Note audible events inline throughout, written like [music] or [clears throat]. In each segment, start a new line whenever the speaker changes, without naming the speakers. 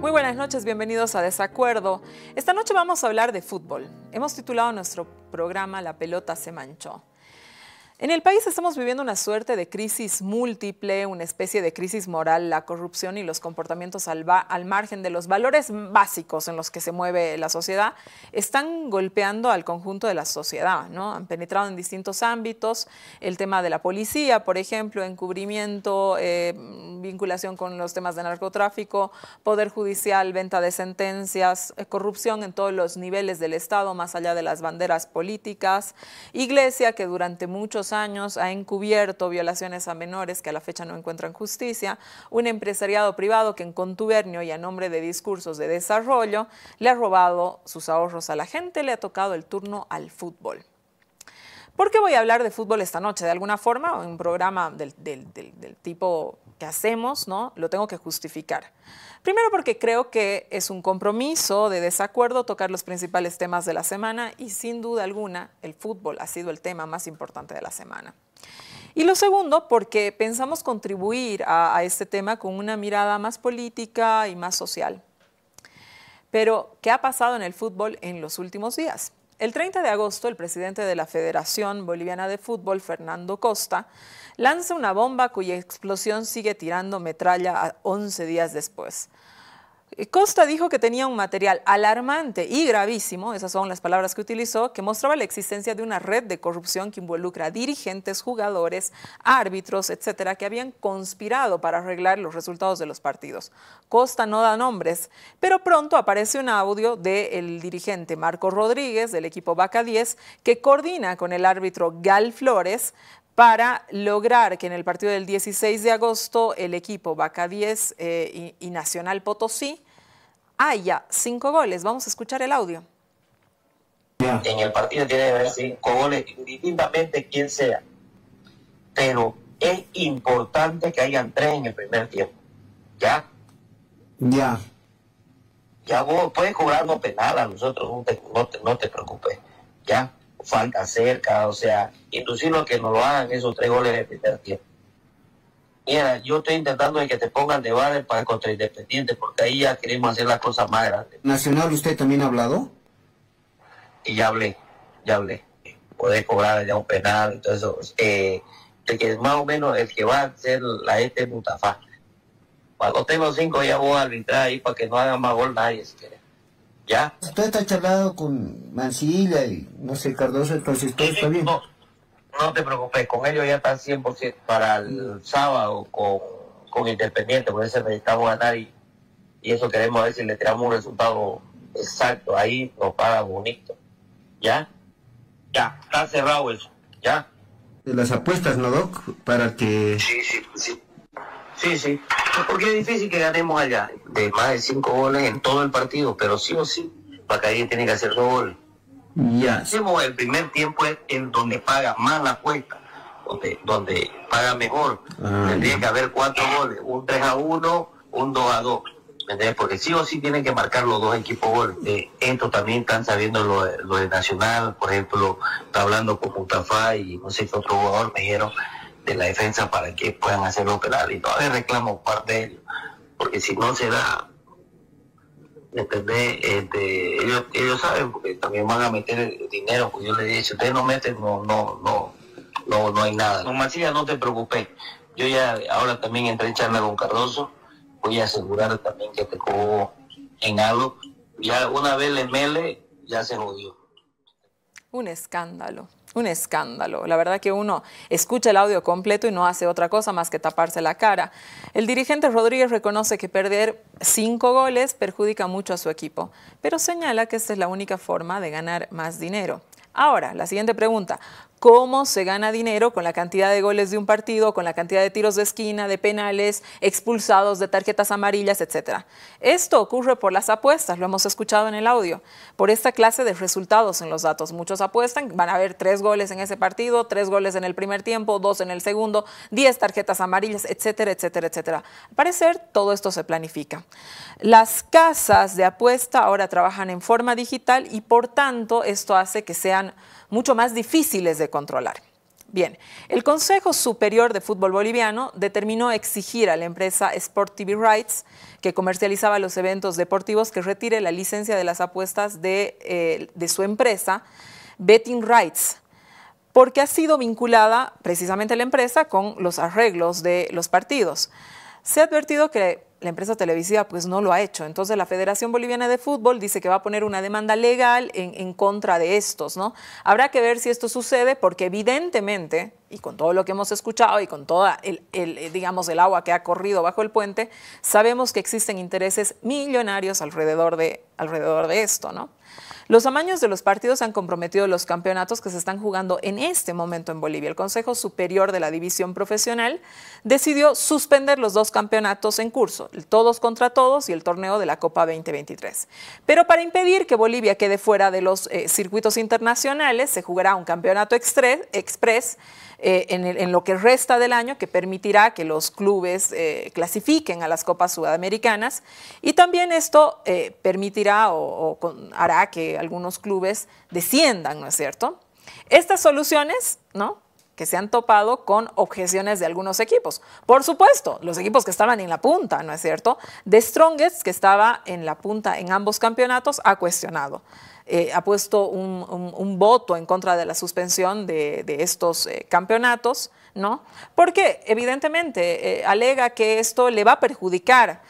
Muy buenas noches, bienvenidos a Desacuerdo. Esta noche vamos a hablar de fútbol. Hemos titulado nuestro programa La pelota se manchó. En el país estamos viviendo una suerte de crisis múltiple, una especie de crisis moral, la corrupción y los comportamientos al, al, margen de los valores básicos en los que se mueve la sociedad están golpeando al conjunto de la sociedad, ¿no? Han penetrado en distintos ámbitos, el tema de la policía, por ejemplo, encubrimiento, eh, vinculación con los temas de narcotráfico, poder judicial, venta de sentencias, eh, corrupción en todos los niveles del Estado, más allá de las banderas políticas, iglesia que durante muchos años ha encubierto violaciones a menores que a la fecha no encuentran justicia, un empresariado privado que en contubernio y a nombre de discursos de desarrollo le ha robado sus ahorros a la gente, le ha tocado el turno al fútbol. ¿Por qué voy a hablar de fútbol esta noche, de alguna forma, en un programa del, tipo que hacemos, ¿no? Lo tengo que justificar. Primero porque creo que es un compromiso de desacuerdo tocar los principales temas de la semana y sin duda alguna el fútbol ha sido el tema más importante de la semana. Y lo segundo, porque pensamos contribuir a este tema con una mirada más política y más social. Pero, ¿qué ha pasado en el fútbol en los últimos días? El 30 de agosto, el presidente de la Federación Boliviana de Fútbol, Fernando Costa, lanza una bomba cuya explosión sigue tirando metralla 11 días después. Eh, Costa dijo que tenía un material alarmante y gravísimo, esas son las palabras que utilizó, que mostraba la existencia de una red de corrupción que involucra a dirigentes, jugadores, árbitros, etcétera, que habían conspirado para arreglar los resultados de los partidos. Costa no da nombres, pero pronto aparece un audio del dirigente Marco Rodríguez del equipo Vaca 10 que coordina con el árbitro Gal Flores para lograr que en el partido del 16 de agosto el equipo Vaca 10 eh, y, Nacional Potosí haya cinco goles. Vamos a escuchar el audio.
En el partido tiene que haber cinco goles, indistintamente quien sea. Pero es importante que hayan tres en el primer tiempo. ¿Ya? Ya. Ya vos puedes cobrarnos penal a nosotros, no te preocupes. ¿Ya? falta cerca, o sea, inducirlo a que no lo hagan esos tres goles de tiempo. Mira, yo estoy intentando que te pongan de para contra Independiente, porque ahí ya queremos hacer las cosas más grandes. Nacional, ¿usted también ha hablado? Y ya hablé, ya hablé. Poder cobrar ya un penal, entonces, eh, de que más o menos el que va a ser la gente Mutafá. Cuando tengo cinco ya voy a arbitrar ahí para que no haga más gol nadie si quiere. ¿Ya? Usted está charlado con Mancilla y, no sé, Cardoso, entonces todo está bien. No, no te preocupes, con ellos ya están 100% para el sábado con, con Independiente, por eso necesitamos ganar y, y eso queremos ver si le traemos un resultado exacto, ahí nos paga bonito. ¿Ya? Ya, está cerrado eso, ¿ya? De las apuestas, ¿no, Doc? Para que... Sí, sí, sí. Sí, sí. Porque es difícil que ganemos allá de más de cinco goles en todo el partido, pero sí o sí, alguien tiene que hacer dos goles. hacemos El primer tiempo es en donde paga más la cuenta, donde, donde paga mejor. Ah, Tendría que haber cuatro goles, un 3 a 1, un 2 a 2. entiendes? Porque sí o sí tienen que marcar los dos equipos goles. Eh, esto también están sabiendo lo, de Nacional, por ejemplo, está hablando con Mutafá y no sé qué otro jugador me dijeron de la defensa para que puedan hacerlo operar. y todavía reclamo parte de ellos, porque si no se da, depende este, ellos, ellos saben, porque también van a meter dinero, porque yo les dije, si ustedes no meten, no, no, no, no, no hay nada. No, Macías, no te preocupes, yo ya ahora también entré en charla con Cardoso, voy a asegurar también que te cojo en algo, ya una vez le mele, ya se jodió.
Un escándalo un escándalo. La verdad que uno escucha el audio completo y no hace otra cosa más que taparse la cara. El dirigente Rodríguez reconoce que perder cinco goles perjudica mucho a su equipo, pero señala que esta es la única forma de ganar más dinero. Ahora, la siguiente pregunta cómo se gana dinero con la cantidad de goles de un partido, con la cantidad de tiros de esquina, de penales, expulsados, de tarjetas amarillas, etc. Esto ocurre por las apuestas, lo hemos escuchado en el audio, por esta clase de resultados en los datos. Muchos apuestan, van a haber tres goles en ese partido, tres goles en el primer tiempo, dos en el segundo, diez tarjetas amarillas, etcétera, etcétera, etcétera. Al parecer, todo esto se planifica. Las casas de apuesta ahora trabajan en forma digital y por tanto esto hace que sean mucho más difíciles de controlar. Bien, el Consejo Superior de Fútbol Boliviano determinó exigir a la empresa Sport TV Rights, que comercializaba los eventos deportivos, que retire la licencia de las apuestas de, eh, de su empresa, Betting Rights, porque ha sido vinculada precisamente la empresa con los arreglos de los partidos. Se ha advertido que la empresa televisiva pues no lo ha hecho. Entonces la Federación Boliviana de Fútbol dice que va a poner una demanda legal en, contra de estos, ¿no? Habrá que ver si esto sucede porque evidentemente, y con todo lo que hemos escuchado y con toda el, eh, digamos, el agua que ha corrido bajo el puente, sabemos que existen intereses millonarios alrededor de, alrededor de esto, ¿no? Los amaños de los partidos han comprometido los campeonatos que se están jugando en este momento en Bolivia. El Consejo Superior de la División Profesional decidió suspender los dos campeonatos en curso, el todos contra todos y el torneo de la Copa 2023. Pero para impedir que Bolivia quede fuera de los eh, circuitos internacionales, se jugará un campeonato express eh, en, lo que resta del año, que permitirá que los clubes eh, clasifiquen a las Copas Sudamericanas. Y también esto eh, permitirá o, hará que algunos clubes desciendan, ¿no es cierto? Estas soluciones, ¿no? que se han topado con objeciones de algunos equipos. Por supuesto, los equipos que estaban en la punta, ¿no es cierto? De Strongest, que estaba en la punta en ambos campeonatos, ha cuestionado. Eh, ha puesto un, voto en contra de la suspensión de, estos eh, campeonatos, ¿no? Porque evidentemente eh, alega que esto le va a perjudicar.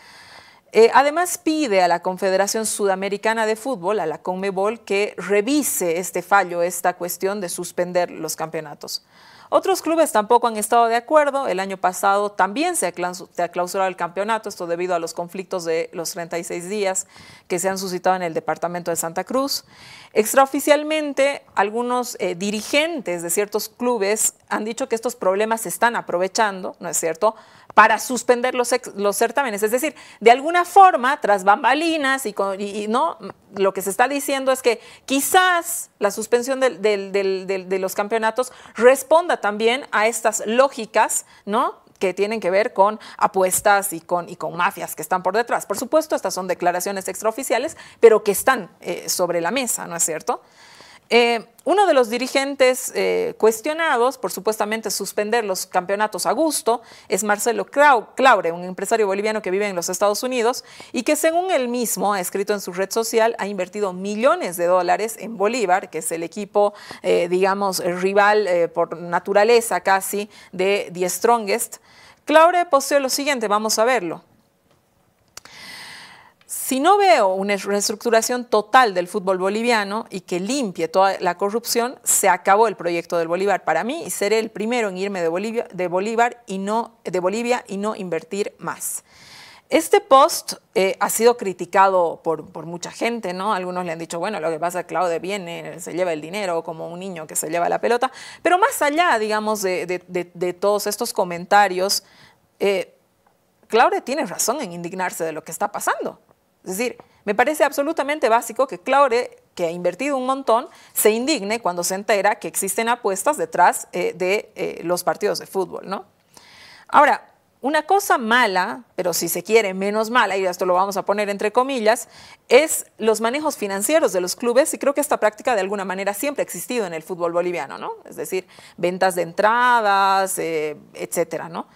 además pide a la Confederación Sudamericana de Fútbol, a la CONMEBOL, que revise este fallo, esta cuestión de suspender los campeonatos. Otros clubes tampoco han estado de acuerdo. El año pasado también se ha clausurado el campeonato, esto debido a los conflictos de los 36 días que se han suscitado en el departamento de Santa Cruz. Extraoficialmente, algunos eh, dirigentes de ciertos clubes han dicho que estos problemas se están aprovechando, ¿no es cierto?, para suspender los, los certámenes. Es decir, de alguna forma, tras bambalinas y, no, lo que se está diciendo es que quizás la suspensión de los campeonatos responda también a estas lógicas, que tienen que ver con apuestas y con, y con mafias que están por detrás. Por supuesto, estas son declaraciones extraoficiales, pero que están eh, sobre la mesa, ¿no es cierto? Eh, uno de los dirigentes eh, cuestionados por supuestamente suspender los campeonatos a gusto es Marcelo Claure, un empresario boliviano que vive en los Estados Unidos y que según él mismo ha escrito en su red social ha invertido millones de dólares en Bolívar, que es el equipo, eh, digamos, rival por naturaleza casi de The Strongest. Claure posee lo siguiente, vamos a verlo. Si no veo una reestructuración total del fútbol boliviano y que limpie toda la corrupción, se acabó el proyecto del Bolívar para mí y seré el primero en irme de Bolivia, Bolívar y no, de Bolivia y no invertir más. Este post eh, ha sido criticado por, mucha gente, ¿no? Algunos le han dicho, bueno, lo que pasa es que Claude viene, se lleva el dinero como un niño que se lleva la pelota. Pero más allá, digamos, de, todos estos comentarios, eh, Claude tiene razón en indignarse de lo que está pasando. Es decir, me parece absolutamente básico que Claure, que ha invertido un montón, se indigne cuando se entera que existen apuestas detrás eh, de eh, los partidos de fútbol, ¿no? Ahora, una cosa mala, pero si se quiere menos mala, y esto lo vamos a poner entre comillas, es los manejos financieros de los clubes, y creo que esta práctica de alguna manera siempre ha existido en el fútbol boliviano, ¿no? Es decir, ventas de entradas, eh, etcétera, ¿no?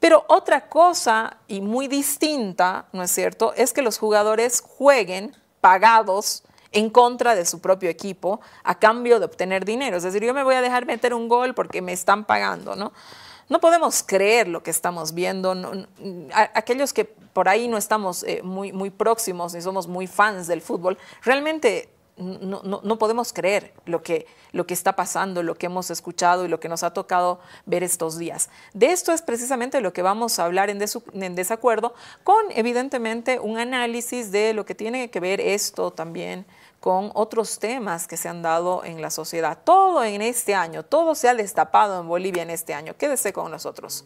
Pero otra cosa y muy distinta, ¿no es cierto?, es que los jugadores jueguen pagados en contra de su propio equipo a cambio de obtener dinero. Es decir, yo me voy a dejar meter un gol porque me están pagando, ¿no? No podemos creer lo que estamos viendo. aquellos que por ahí no estamos eh, muy, muy próximos ni somos muy fans del fútbol, realmente no, podemos creer lo que, lo que está pasando, lo que hemos escuchado y lo que nos ha tocado ver estos días. De esto es precisamente lo que vamos a hablar en, en desacuerdo, con evidentemente un análisis de lo que tiene que ver esto también con otros temas que se han dado en la sociedad. Todo en este año, todo se ha destapado en Bolivia en este año. Quédese con nosotros.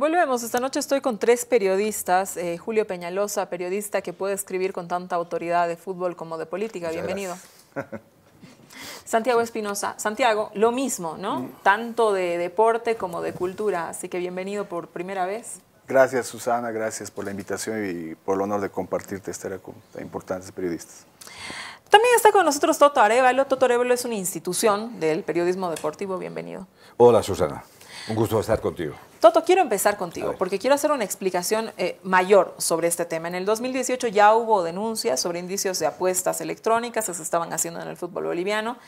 Volvemos. Esta noche estoy con tres periodistas. Eh, Julio Peñalosa, periodista que puede escribir con tanta autoridad de fútbol como de política. Bienvenido. [laughs] Santiago Espinosa. Santiago, lo mismo, ¿no? Tanto de deporte como de cultura. Así que bienvenido por primera vez.
Gracias, Susana. Gracias por la invitación y por el honor de compartirte esta con importantes periodistas.
También está con nosotros Toto Arevalo. Toto Arevalo es una institución del periodismo deportivo. Bienvenido.
Hola, Susana. Un gusto estar contigo.
Toto, quiero empezar contigo porque quiero hacer una explicación eh, mayor sobre este tema. En el 2018 ya hubo denuncias sobre indicios de apuestas electrónicas que se estaban haciendo en el fútbol boliviano.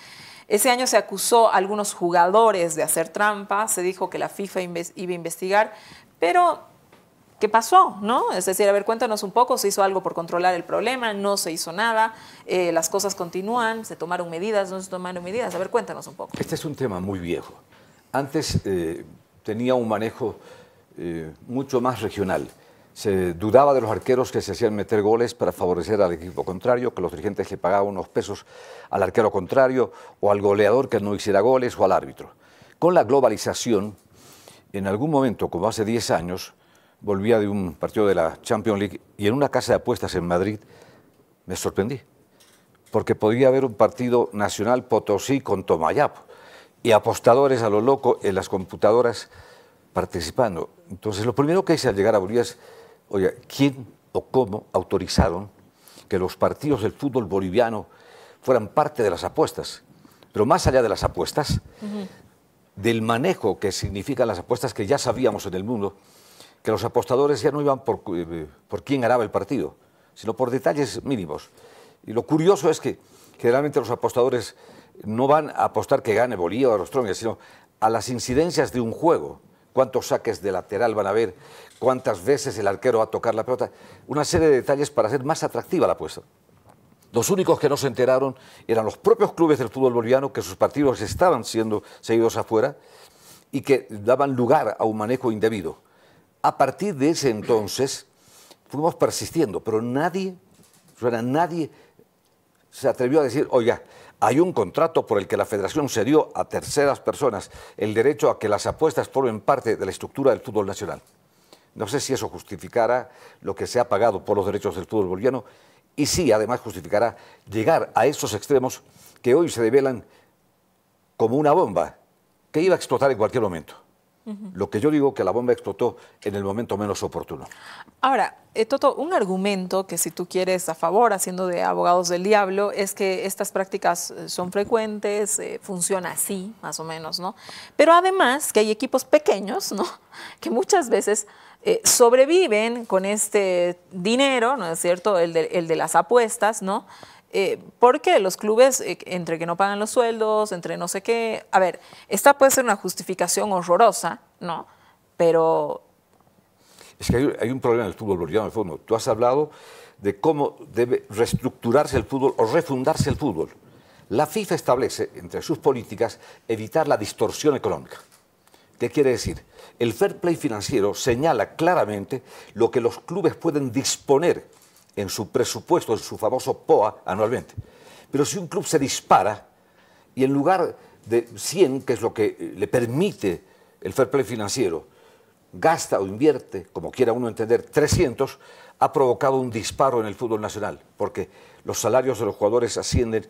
Ese año se acusó a algunos jugadores de hacer trampa, se dijo que la FIFA iba a investigar, pero ¿qué pasó? ¿No? Es decir, a ver, cuéntanos un poco, se hizo algo por controlar el problema, no se hizo nada, eh, las cosas continúan, se tomaron medidas, no se tomaron medidas. A ver, cuéntanos un poco.
Este es un tema muy viejo. Antes eh, tenía un manejo eh, mucho más regional. Se dudaba de los arqueros que se hacían meter goles para favorecer al equipo contrario, que los dirigentes le pagaban unos pesos al arquero contrario o al goleador que no hiciera goles o al árbitro. Con la globalización, en algún momento, como hace 10 años, volvía de un partido de la Champions League y en una casa de apuestas en Madrid me sorprendí, porque podía haber un partido nacional Potosí con Tomayapo y apostadores a lo loco en las computadoras participando. Entonces, lo primero que hice al llegar a Bolivia es, oye, ¿quién o cómo autorizaron que los partidos del fútbol boliviano fueran parte de las apuestas? Pero más allá de las apuestas, del manejo que significan las apuestas que ya sabíamos en el mundo, que los apostadores ya no iban por, eh, por quién ganaba el partido, sino por detalles mínimos. Y lo curioso es que generalmente los apostadores no van a apostar que gane Bolívar o Strong, sino a las incidencias de un juego. Cuántos saques de lateral van a haber, cuántas veces el arquero va a tocar la pelota. Una serie de detalles para hacer más atractiva la apuesta. Los únicos que no se enteraron eran los propios clubes del fútbol boliviano, que sus partidos estaban siendo seguidos afuera y que daban lugar a un manejo indebido. A partir de ese entonces fuimos persistiendo, pero nadie, nadie se atrevió a decir, oiga, hay un contrato por el que la federación cedió a terceras personas el derecho a que las apuestas formen parte de la estructura del fútbol nacional. No sé si eso justificará lo que se ha pagado por los derechos del fútbol boliviano y si además justificará llegar a esos extremos que hoy se develan como una bomba que iba a explotar en cualquier momento. Lo que yo digo que la bomba explotó en el momento menos oportuno.
Ahora, eh, Toto, un argumento que si tú quieres a favor, haciendo de abogados del diablo, es que estas prácticas eh, son frecuentes, eh, funciona así, más o menos, ¿no? Pero además que hay equipos pequeños, ¿no? [laughs] Que muchas veces eh, sobreviven con este dinero, ¿no es cierto? El el de las apuestas, ¿no? Eh, qué los clubes, eh, entre que no pagan los sueldos, entre no sé qué, a ver, esta puede ser una justificación horrorosa, ¿no? Pero...
Es que hay, un problema en el fútbol boliviano, en el fondo. Tú has hablado de cómo debe reestructurarse el fútbol o refundarse el fútbol. La FIFA establece entre sus políticas evitar la distorsión económica. ¿Qué quiere decir? El fair play financiero señala claramente lo que los clubes pueden disponer en su presupuesto, en su famoso POA anualmente. Pero si un club se dispara y en lugar de 100, que es lo que eh, le permite el fair play financiero, gasta o invierte, como quiera uno entender, 300, ha provocado un disparo en el fútbol nacional, porque los salarios de los jugadores ascienden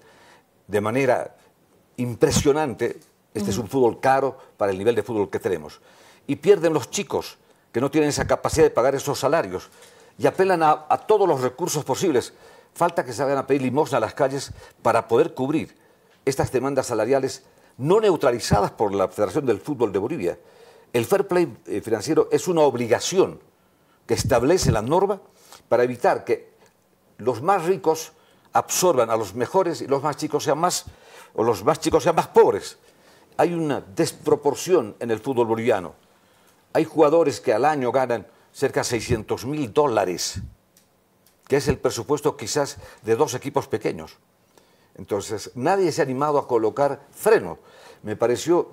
de manera impresionante. Este es un fútbol caro para el nivel de fútbol que tenemos. Y pierden los chicos que no tienen esa capacidad de pagar esos salarios y apelan a, todos los recursos posibles. Falta que se vayan a pedir limosna a las calles para poder cubrir estas demandas salariales no neutralizadas por la Federación del Fútbol de Bolivia. El fair play eh, financiero es una obligación que establece la norma para evitar que los más ricos absorban a los mejores y los más chicos sean más o los más chicos sean más pobres. Hay una desproporción en el fútbol boliviano. Hay jugadores que al año ganan cerca de 600 mil dólares, que es el presupuesto quizás de dos equipos pequeños. Entonces, nadie se ha animado a colocar freno. Me pareció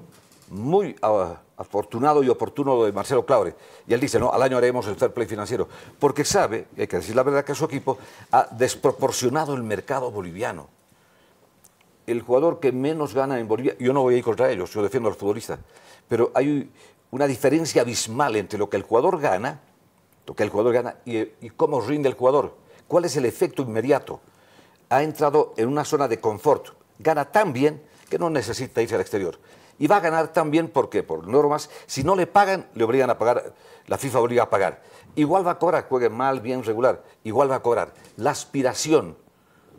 muy ah, afortunado y oportuno lo de Marcelo Claure. Y él dice, no, al año haremos el fair play financiero. Porque sabe, hay que decir la verdad, que su equipo ha desproporcionado el mercado boliviano. El jugador que menos gana en Bolivia, yo no voy a ir contra ellos, yo defiendo a los futbolistas, pero hay una diferencia abismal entre lo que el jugador gana que el jugador gana y, cómo rinde el jugador. ¿Cuál es el efecto inmediato? Ha entrado en una zona de confort, gana tan bien que no necesita irse al exterior. Y va a ganar tan bien porque, por normas, si no le pagan, le obligan a pagar, la FIFA obliga a pagar. Igual va a cobrar, juegue mal, bien, regular, igual va a cobrar. La aspiración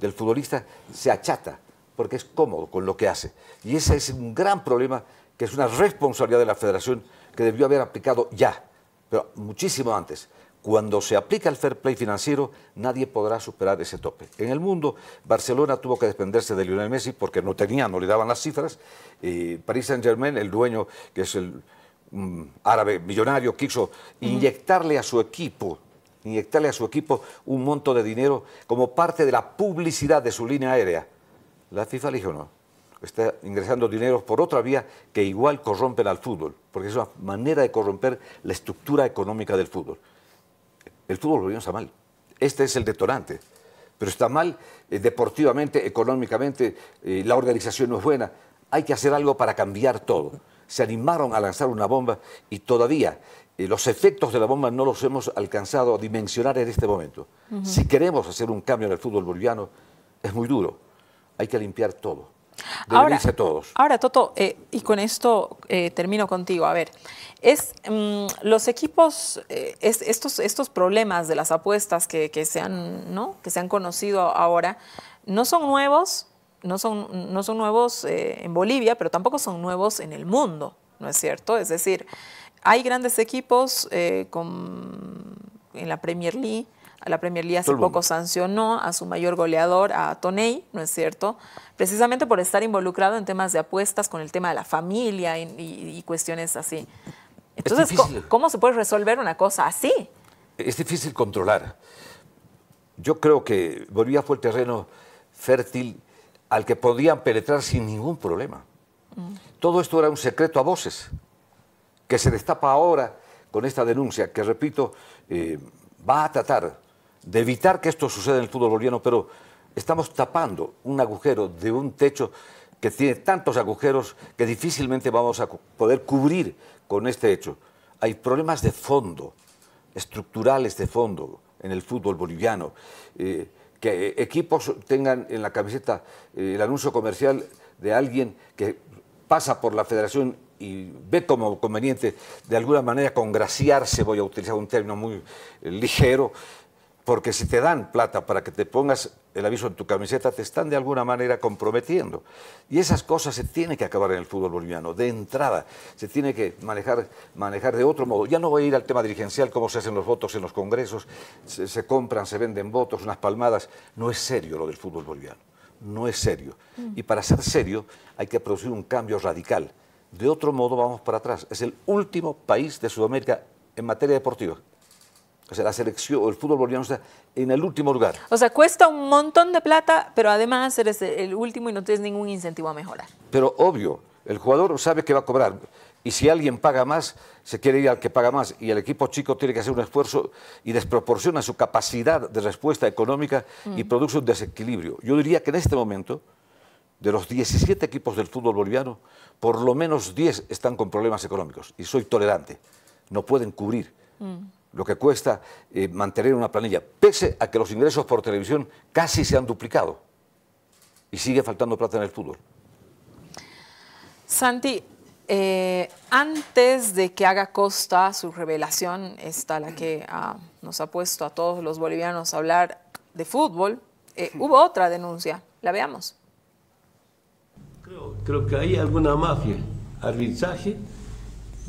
del futbolista se achata porque es cómodo con lo que hace. Y ese es un gran problema que es una responsabilidad de la federación que debió haber aplicado ya pero muchísimo antes. Cuando se aplica el fair play financiero, nadie podrá superar ese tope. En el mundo, Barcelona tuvo que dependerse de Lionel Messi porque no tenía, no le daban las cifras. Y Paris Saint-Germain, el dueño, que es el mm, árabe millonario, quiso inyectarle a su equipo inyectarle a su equipo un monto de dinero como parte de la publicidad de su línea aérea. La FIFA le dijo no está ingresando dinero por otra vía que igual corrompen al fútbol, porque es una manera de corromper la estructura económica del fútbol. El fútbol boliviano está mal. Este es el detonante. Pero está mal eh, deportivamente, económicamente, eh, la organización no es buena. Hay que hacer algo para cambiar todo. Se animaron a lanzar una bomba y todavía eh, los efectos de la bomba no los hemos alcanzado a dimensionar en este momento. Si queremos hacer un cambio en el fútbol boliviano, es muy duro. Hay que limpiar todo
ahora, a todos. Ahora, Toto, eh, y con esto eh, termino contigo. A ver, es mm, los equipos, eh, estos, problemas de las apuestas que, que, se han, que se conocido ahora, no son nuevos, no son, no son nuevos en Bolivia, pero tampoco son nuevos en el mundo, ¿no es cierto? Es decir, hay grandes equipos en la Premier League la Premier League hace poco sancionó a su mayor goleador, a Toney, ¿no es cierto? Precisamente por estar involucrado en temas de apuestas con el tema de la familia y, cuestiones así. Entonces, ¿cómo, se puede resolver una cosa así?
Es difícil controlar. Yo creo que Bolivia fue el terreno fértil al que podían penetrar sin ningún problema. Mm. Todo esto era un secreto a voces, que se destapa ahora con esta denuncia, que repito, eh, va a tratar de evitar que esto suceda en el fútbol boliviano, pero estamos tapando un agujero de un techo que tiene tantos agujeros que difícilmente vamos a poder cubrir con este hecho. Hay problemas de fondo, estructurales de fondo en el fútbol boliviano. Eh, que equipos tengan en la camiseta eh, el anuncio comercial de alguien que pasa por la federación y ve como conveniente de alguna manera congraciarse, voy a utilizar un término muy eh, ligero, porque si te dan plata para que te pongas el aviso en tu camiseta, te están de alguna manera comprometiendo. Y esas cosas se tienen que acabar en el fútbol boliviano, de entrada. Se tiene que manejar, manejar de otro modo. Ya no voy a ir al tema dirigencial, cómo se hacen los votos en los congresos, se, compran, se venden votos, unas palmadas. No es serio lo del fútbol boliviano, no es serio. Mm. Y para ser serio hay que producir un cambio radical. De otro modo vamos para atrás. Es el último país de Sudamérica en materia deportiva. O sea, la selección, o el fútbol boliviano está en el último lugar.
O sea, cuesta un montón de plata, pero además eres el último y no tienes ningún incentivo a mejorar.
Pero obvio, el jugador sabe que va a cobrar. Y si alguien paga más, se quiere ir al que paga más. Y el equipo chico tiene que hacer un esfuerzo y desproporciona su capacidad de respuesta económica y mm. produce un desequilibrio. Yo diría que en este momento, de los 17 equipos del fútbol boliviano, por lo menos 10 están con problemas económicos. Y soy tolerante. No pueden cubrir. Mm lo que cuesta eh, mantener una planilla, pese a que los ingresos por televisión casi se han duplicado y sigue faltando plata en el fútbol.
Santi, eh, antes de que haga Costa su revelación, esta la que ah, nos ha puesto a todos los bolivianos a hablar de fútbol, eh, hubo otra denuncia, la veamos.
Creo, creo que hay alguna mafia, arbitraje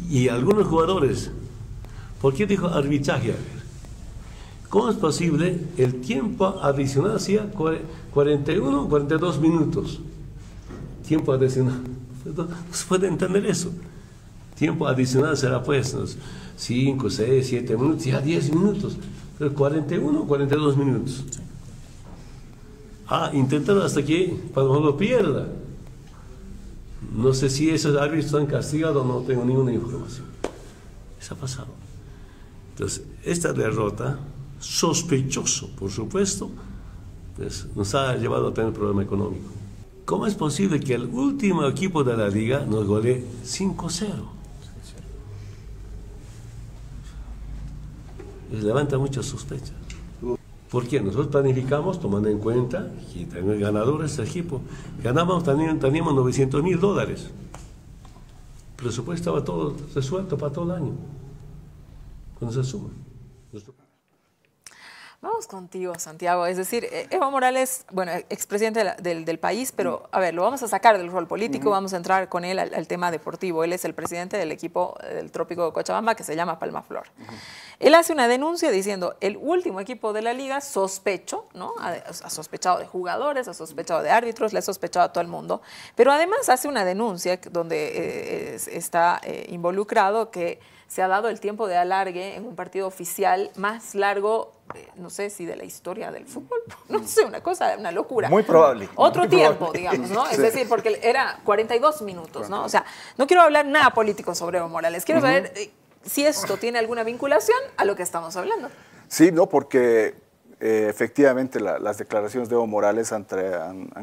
y algunos jugadores ¿Por qué dijo arbitraje? ¿Cómo es posible el tiempo adicional sea 41, o 42 minutos? Tiempo adicional. No se puede entender eso. Tiempo adicional será pues 5, 6, 7 minutos, ya 10 minutos. Pero 41, 42 minutos. Ah, intentan hasta que cuando lo pierda. No sé si esos árbitros están castigados, no tengo ninguna información. Eso ha pasado. Entonces, esta derrota, sospechoso, por supuesto, pues, nos ha llevado a tener problema económico. ¿Cómo es posible que el último equipo de la liga nos golee 5-0? Pues, levanta muchas sospechas. ¿Por qué? Nosotros planificamos tomando en cuenta que tenemos ganadores este el equipo. Ganábamos, teníamos 900 mil dólares. El presupuesto estaba todo resuelto para todo el año.
Vamos contigo, Santiago. Es decir, eh, Evo Morales, bueno, expresidente del, país, pero a ver, lo vamos a sacar del rol político, vamos a entrar con él al, tema deportivo. Él es el presidente del equipo eh, del Trópico de Cochabamba que se llama Palmaflor. Él hace una denuncia diciendo, el último equipo de la liga sospecho, ¿no? Ha, sospechado de jugadores, ha sospechado de árbitros, le ha sospechado a todo el mundo, pero además hace una denuncia donde eh, está involucrado que se ha dado el tiempo de alargue en un partido oficial más largo, eh, no sé si de la historia del fútbol, [laughs] no sé, una cosa, una locura. Muy probable. Otro tiempo, digamos, ¿no? Es decir, porque era 42 minutos, ¿no? O sea, no quiero hablar nada político sobre Evo Morales, quiero saber eh, si esto tiene alguna vinculación a lo que estamos hablando.
Sí, no, porque eh, efectivamente las declaraciones de Evo Morales han,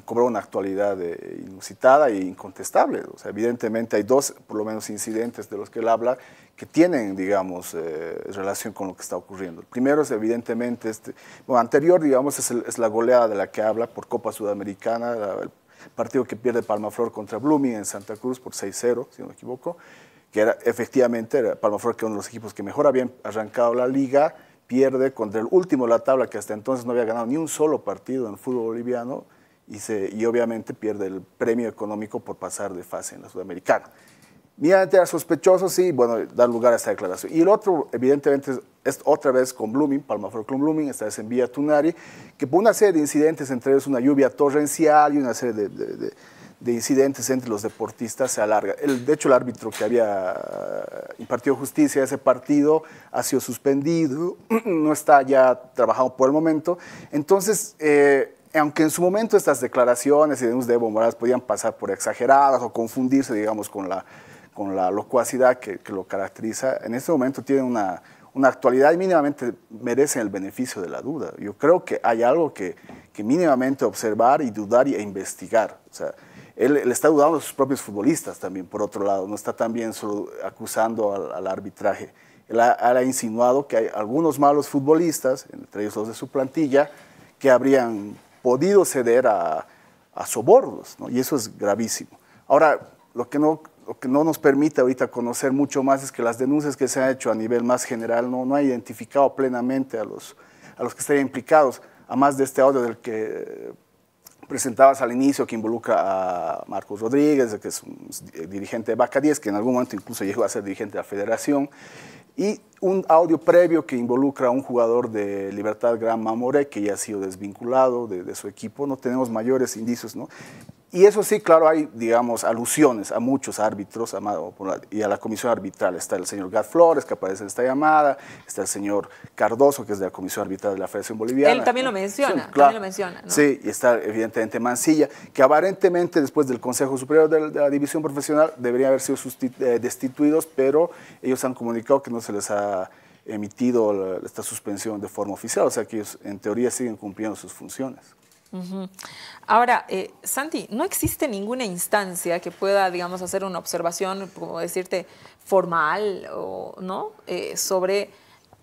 cobrado una actualidad eh, inusitada e incontestable. O sea, evidentemente hay dos, por lo menos, incidentes de los que él habla que tienen, digamos, eh, relación con lo que está ocurriendo. El primero es, evidentemente, este, bueno, anterior, digamos, es, la goleada de la que habla por Copa Sudamericana, el partido que pierde Palmaflor contra Blooming en Santa Cruz por 6-0, si no me equivoco, que era, efectivamente, era Palmaflor que era uno de los equipos que mejor habían arrancado la liga, pierde contra el último de la tabla, que hasta entonces no había ganado ni un solo partido en el fútbol boliviano, y, se, obviamente pierde el premio económico por pasar de fase en la Sudamericana. Mira era sospechoso sí, bueno, dar lugar a esta declaración. Y el otro, evidentemente, es, otra vez con Blooming, Palma Palmaflor Club Blooming, esta vez en Villa Tunari, que por una serie de incidentes, entre ellos una lluvia torrencial y una serie de de incidentes entre los deportistas se alarga. El, de hecho, el árbitro que había eh, impartido justicia a ese partido ha sido suspendido, [clears throat] no está ya trabajado por el momento. Entonces, eh, aunque en su momento estas declaraciones y denuncias de Evo Morales podían pasar por exageradas o confundirse, digamos, con la, con la locuacidad que, lo caracteriza, en este momento tiene una, actualidad y mínimamente merecen el beneficio de la duda. Yo creo que hay algo que, mínimamente observar y dudar e investigar. O sea, él, le está dudando a sus propios futbolistas también, por otro lado, no está también solo acusando al, arbitraje. Él ha, insinuado que hay algunos malos futbolistas, entre ellos los de su plantilla, que habrían podido ceder a, sobornos, y eso es gravísimo. Ahora, lo que, no, no nos permite ahorita conocer mucho más es que las denuncias que se han hecho a nivel más general no, no ha identificado plenamente a los, a los que estén implicados, a más de este audio del que presentabas al inicio que involucra a Marcos Rodríguez, que es un dirigente de Baca 10, que en algún momento incluso llegó a ser dirigente de la federación, y un audio previo que involucra a un jugador de Libertad Gran Mamoré, que ya ha sido desvinculado de, de su equipo, no tenemos mayores indicios, ¿no? Y eso sí, claro, hay, digamos, alusiones a muchos árbitros y a la comisión arbitral. Está el señor Gad Flores, que aparece en esta llamada, está el señor Cardoso, que es de la comisión arbitral de la Federación Boliviana. Él también lo menciona, también lo menciona. Sí, y está evidentemente Mancilla, que aparentemente después del Consejo Superior de la, División Profesional deberían haber sido eh, destituidos, pero ellos han comunicado que no se les ha emitido esta suspensión de forma oficial, o sea que ellos en teoría siguen cumpliendo sus funciones.
Ahora, eh, Santi, no existe ninguna instancia que pueda, digamos, hacer una observación, como decirte, formal o no, eh, sobre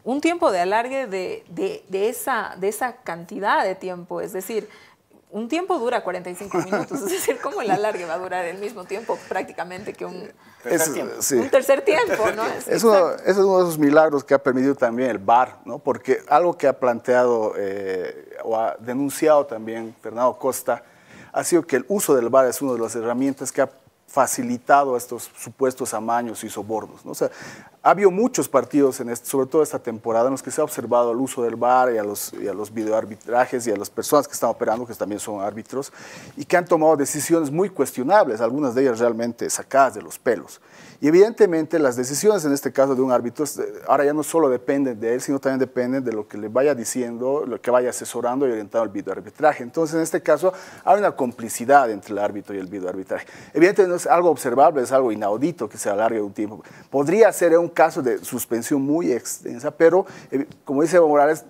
un tiempo de alargue de, esa, de esa cantidad de tiempo. Es decir, un tiempo dura 45 minutos, [laughs] es decir, ¿cómo el alargue va a durar el mismo tiempo prácticamente que un
es, Un
tercer tiempo, ¿no?
Es, uno, de esos milagros que ha permitido también el VAR, ¿no? Porque algo que ha planteado eh, o ha denunciado también Fernando Costa ha sido que el uso del VAR es una de las herramientas que ha facilitado a estos supuestos amaños y sobornos. O sea, ha habido muchos partidos, este, sobre todo esta temporada, en los que se ha observado el uso del bar y a los, y a los videoarbitrajes y a las personas que están operando, que también son árbitros, y que han tomado decisiones muy cuestionables, algunas de ellas realmente sacadas de los pelos. Y evidentemente las decisiones en este caso de un árbitro eh, ahora ya no solo dependen de él, sino también dependen de lo que le vaya diciendo, lo que vaya asesorando y orientando al arbitraje. Entonces en este caso hay una complicidad entre el árbitro y el arbitraje. Evidentemente no es algo observable, es algo inaudito que se alargue un tiempo. Podría ser un caso de suspensión muy extensa, pero eh, como dice Evo Morales,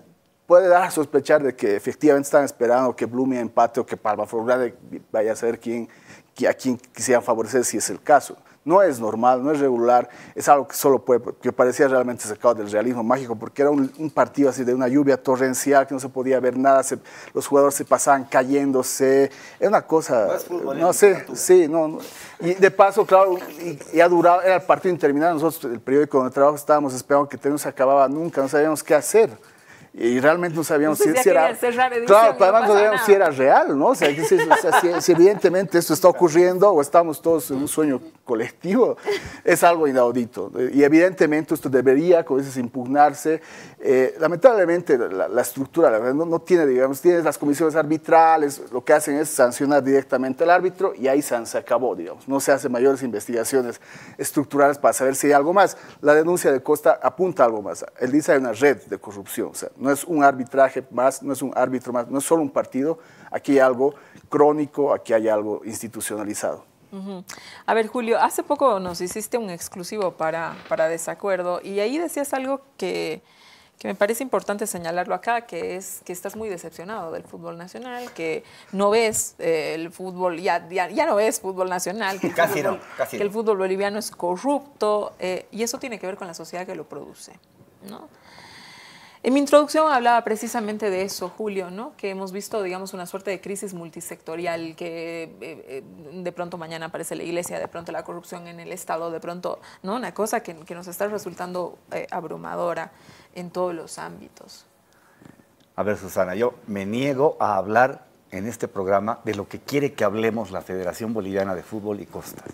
puede dar a sospechar de que efectivamente están esperando que Blumia empate o que Palma Florida vaya a saber quien, a quién quisiera favorecer si es el caso. No es normal, no es regular, es algo que solo puede, que parecía realmente sacado del realismo mágico, porque era un, partido así de una lluvia torrencial que no se podía ver nada, los jugadores se pasaban cayéndose, era una cosa, no sé, sí, no, y de paso, claro, y, ha durado, era el partido interminable, nosotros, el periódico donde trabajo, estábamos esperando que no se acababa nunca, no sabíamos qué hacer y realmente no sabíamos si, era claro, además no sabíamos si era real, ¿no? O sea, si, evidentemente esto está ocurriendo o estamos todos en un sueño colectivo, es algo inaudito. Y evidentemente esto debería, como dices, impugnarse. Eh, lamentablemente la, estructura la no, no, tiene, digamos, tienes las comisiones arbitrales, lo que hacen es sancionar directamente al árbitro y ahí se, acabó, digamos. No se hacen mayores investigaciones estructurales para saber si hay algo más. La denuncia de Costa apunta algo más. Él dice hay una red de corrupción, o no es un arbitraje más, no es un árbitro más, no es solo un partido. Aquí hay algo crónico, aquí hay algo institucionalizado.
A ver, Julio, hace poco nos hiciste un exclusivo para, para Desacuerdo y ahí decías algo que, me parece importante señalarlo acá, que es que estás muy decepcionado del fútbol nacional, que no ves eh, el fútbol, ya, ya, no ves fútbol nacional, que casi no, que el fútbol boliviano es corrupto, eh, y eso tiene que ver con la sociedad que lo produce. ¿no? En mi introducción hablaba precisamente de eso, Julio, ¿no? que hemos visto, digamos, una suerte de crisis multisectorial, que eh, eh, de pronto mañana aparece la iglesia, de pronto la corrupción en el Estado, de pronto, ¿no? una cosa que, nos está resultando eh, abrumadora en todos los ámbitos.
A ver, Susana, yo me niego a hablar en este programa de lo que quiere que hablemos la Federación Boliviana de Fútbol y Costas,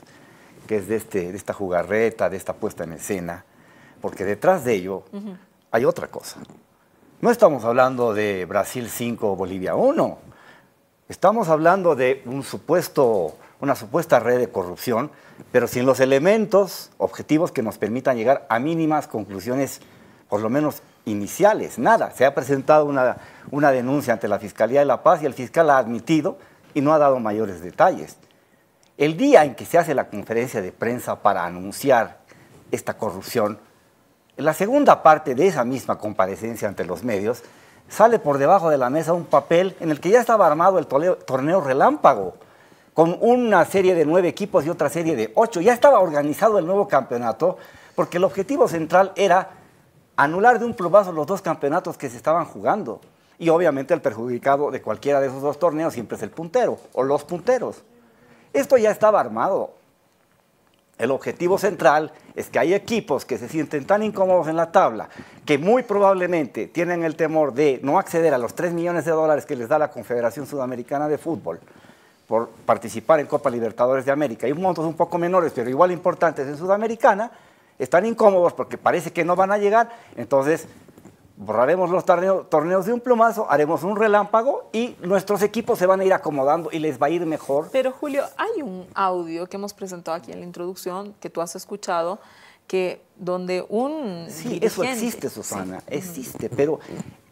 que es de, este, de esta jugarreta, de esta puesta en escena, porque detrás de ello hay otra cosa. No estamos hablando de Brasil 5 o Bolivia 1. Estamos hablando de un supuesto, una supuesta red de corrupción, pero sin los elementos objetivos que nos permitan llegar a mínimas conclusiones, por lo menos iniciales. Nada. Se ha presentado una, una denuncia ante la Fiscalía de la Paz y el fiscal ha admitido y no ha dado mayores detalles. El día en que se hace la conferencia de prensa para anunciar esta corrupción, en la segunda parte de esa misma comparecencia ante los medios, sale por debajo de la mesa un papel en el que ya estaba armado el torneo, relámpago, con una serie de nueve equipos y otra serie de ocho. Ya estaba organizado el nuevo campeonato, porque el objetivo central era anular de un plumazo los dos campeonatos que se estaban jugando. Y obviamente el perjudicado de cualquiera de esos dos torneos siempre es el puntero o los punteros. Esto ya estaba armado. El objetivo central es que hay equipos que se sienten tan incómodos en la tabla que muy probablemente tienen el temor de no acceder a los 3 millones de dólares que les da la Confederación Sudamericana de Fútbol por participar en Copa Libertadores de América. Hay montos un poco menores, pero igual importantes en Sudamericana, están incómodos porque parece que no van a llegar, entonces borraremos los torneos de un plumazo, haremos un relámpago y nuestros equipos se van a ir acomodando y les va a ir mejor.
Pero Julio, hay un audio que hemos presentado aquí en la introducción que tú has escuchado que donde un Sí, eso existe,
Susana, existe, pero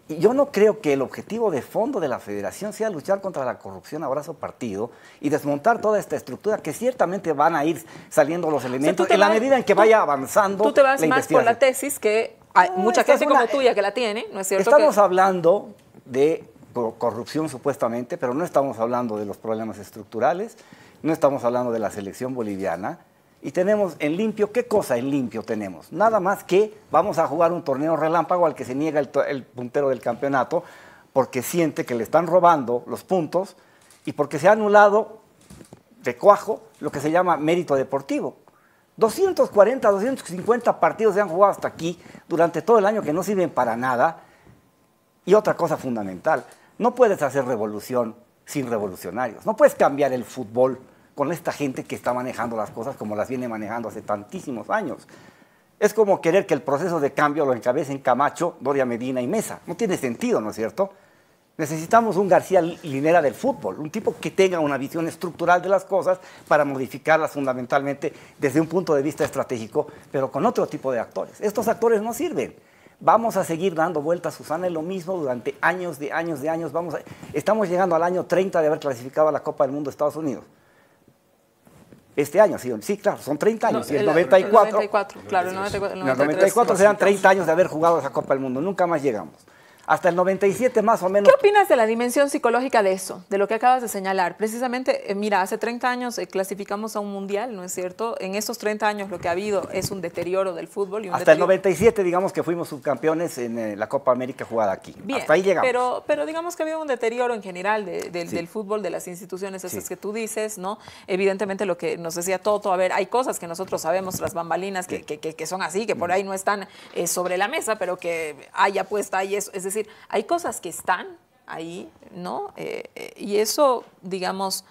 yo no creo que el objetivo de fondo de la federación sea luchar contra la corrupción abrazo partido y desmontar toda esta estructura que ciertamente van a ir saliendo los elementos en la medida en que vaya avanzando. Tú te vas más por la
tesis que hay ah, mucha gente como tuya que la tiene, ¿no es cierto? Estamos
hablando de corrupción supuestamente, pero no estamos hablando de los problemas estructurales, no estamos hablando de la selección boliviana. Y tenemos en limpio, ¿qué cosa en limpio tenemos? Nada más que vamos a jugar un torneo relámpago al que se niega el puntero del campeonato porque siente que le están robando los puntos y porque se ha anulado de cuajo lo que se llama mérito deportivo. 240, 250 partidos se han jugado hasta aquí durante todo el año que no sirven para nada. Y otra cosa fundamental, no puedes hacer revolución sin revolucionarios. No puedes cambiar el fútbol con esta gente que está manejando las cosas como las viene manejando hace tantísimos años. Es como querer que el proceso de cambio lo encabecen Camacho, Doria Medina y Mesa. No tiene sentido, ¿no es cierto? Necesitamos un García Linera del fútbol, un tipo que tenga una visión estructural de las cosas para modificarlas fundamentalmente desde un punto de vista estratégico, pero con otro tipo de actores. Estos actores no sirven. Vamos a seguir dando vueltas, Susana, en lo mismo durante años de años de años. Vamos Estamos llegando al año 30 de haber clasificado a la Copa del Mundo de Estados Unidos. Este año, sí, claro, son 30 años. y el, 94. El
94, claro, el 94 serán 30
años de haber jugado esa Copa del Mundo. Nunca más llegamos hasta el 97 más o menos. ¿Qué opinas
de la dimensión psicológica de eso, de lo que acabas de señalar? Precisamente, eh, mira, hace 30 años eh, clasificamos a un mundial, ¿no es cierto? En esos 30 años lo que ha habido es un deterioro del fútbol. Y un hasta el
97, digamos que fuimos subcampeones en eh, la Copa América jugada aquí. Bien, hasta ahí llegamos. Pero,
pero digamos que ha habido un deterioro en general del fútbol, de las instituciones esas que tú dices, ¿no? Evidentemente lo que nos decía Toto, a ver, hay cosas que nosotros sabemos, las bambalinas, que, que, que, son así, que por ahí no están sobre la mesa, pero que haya apuesta, ahí, eso, es decir, hay cosas que están ahí, ¿no? Eh, eh, y eso, digamos,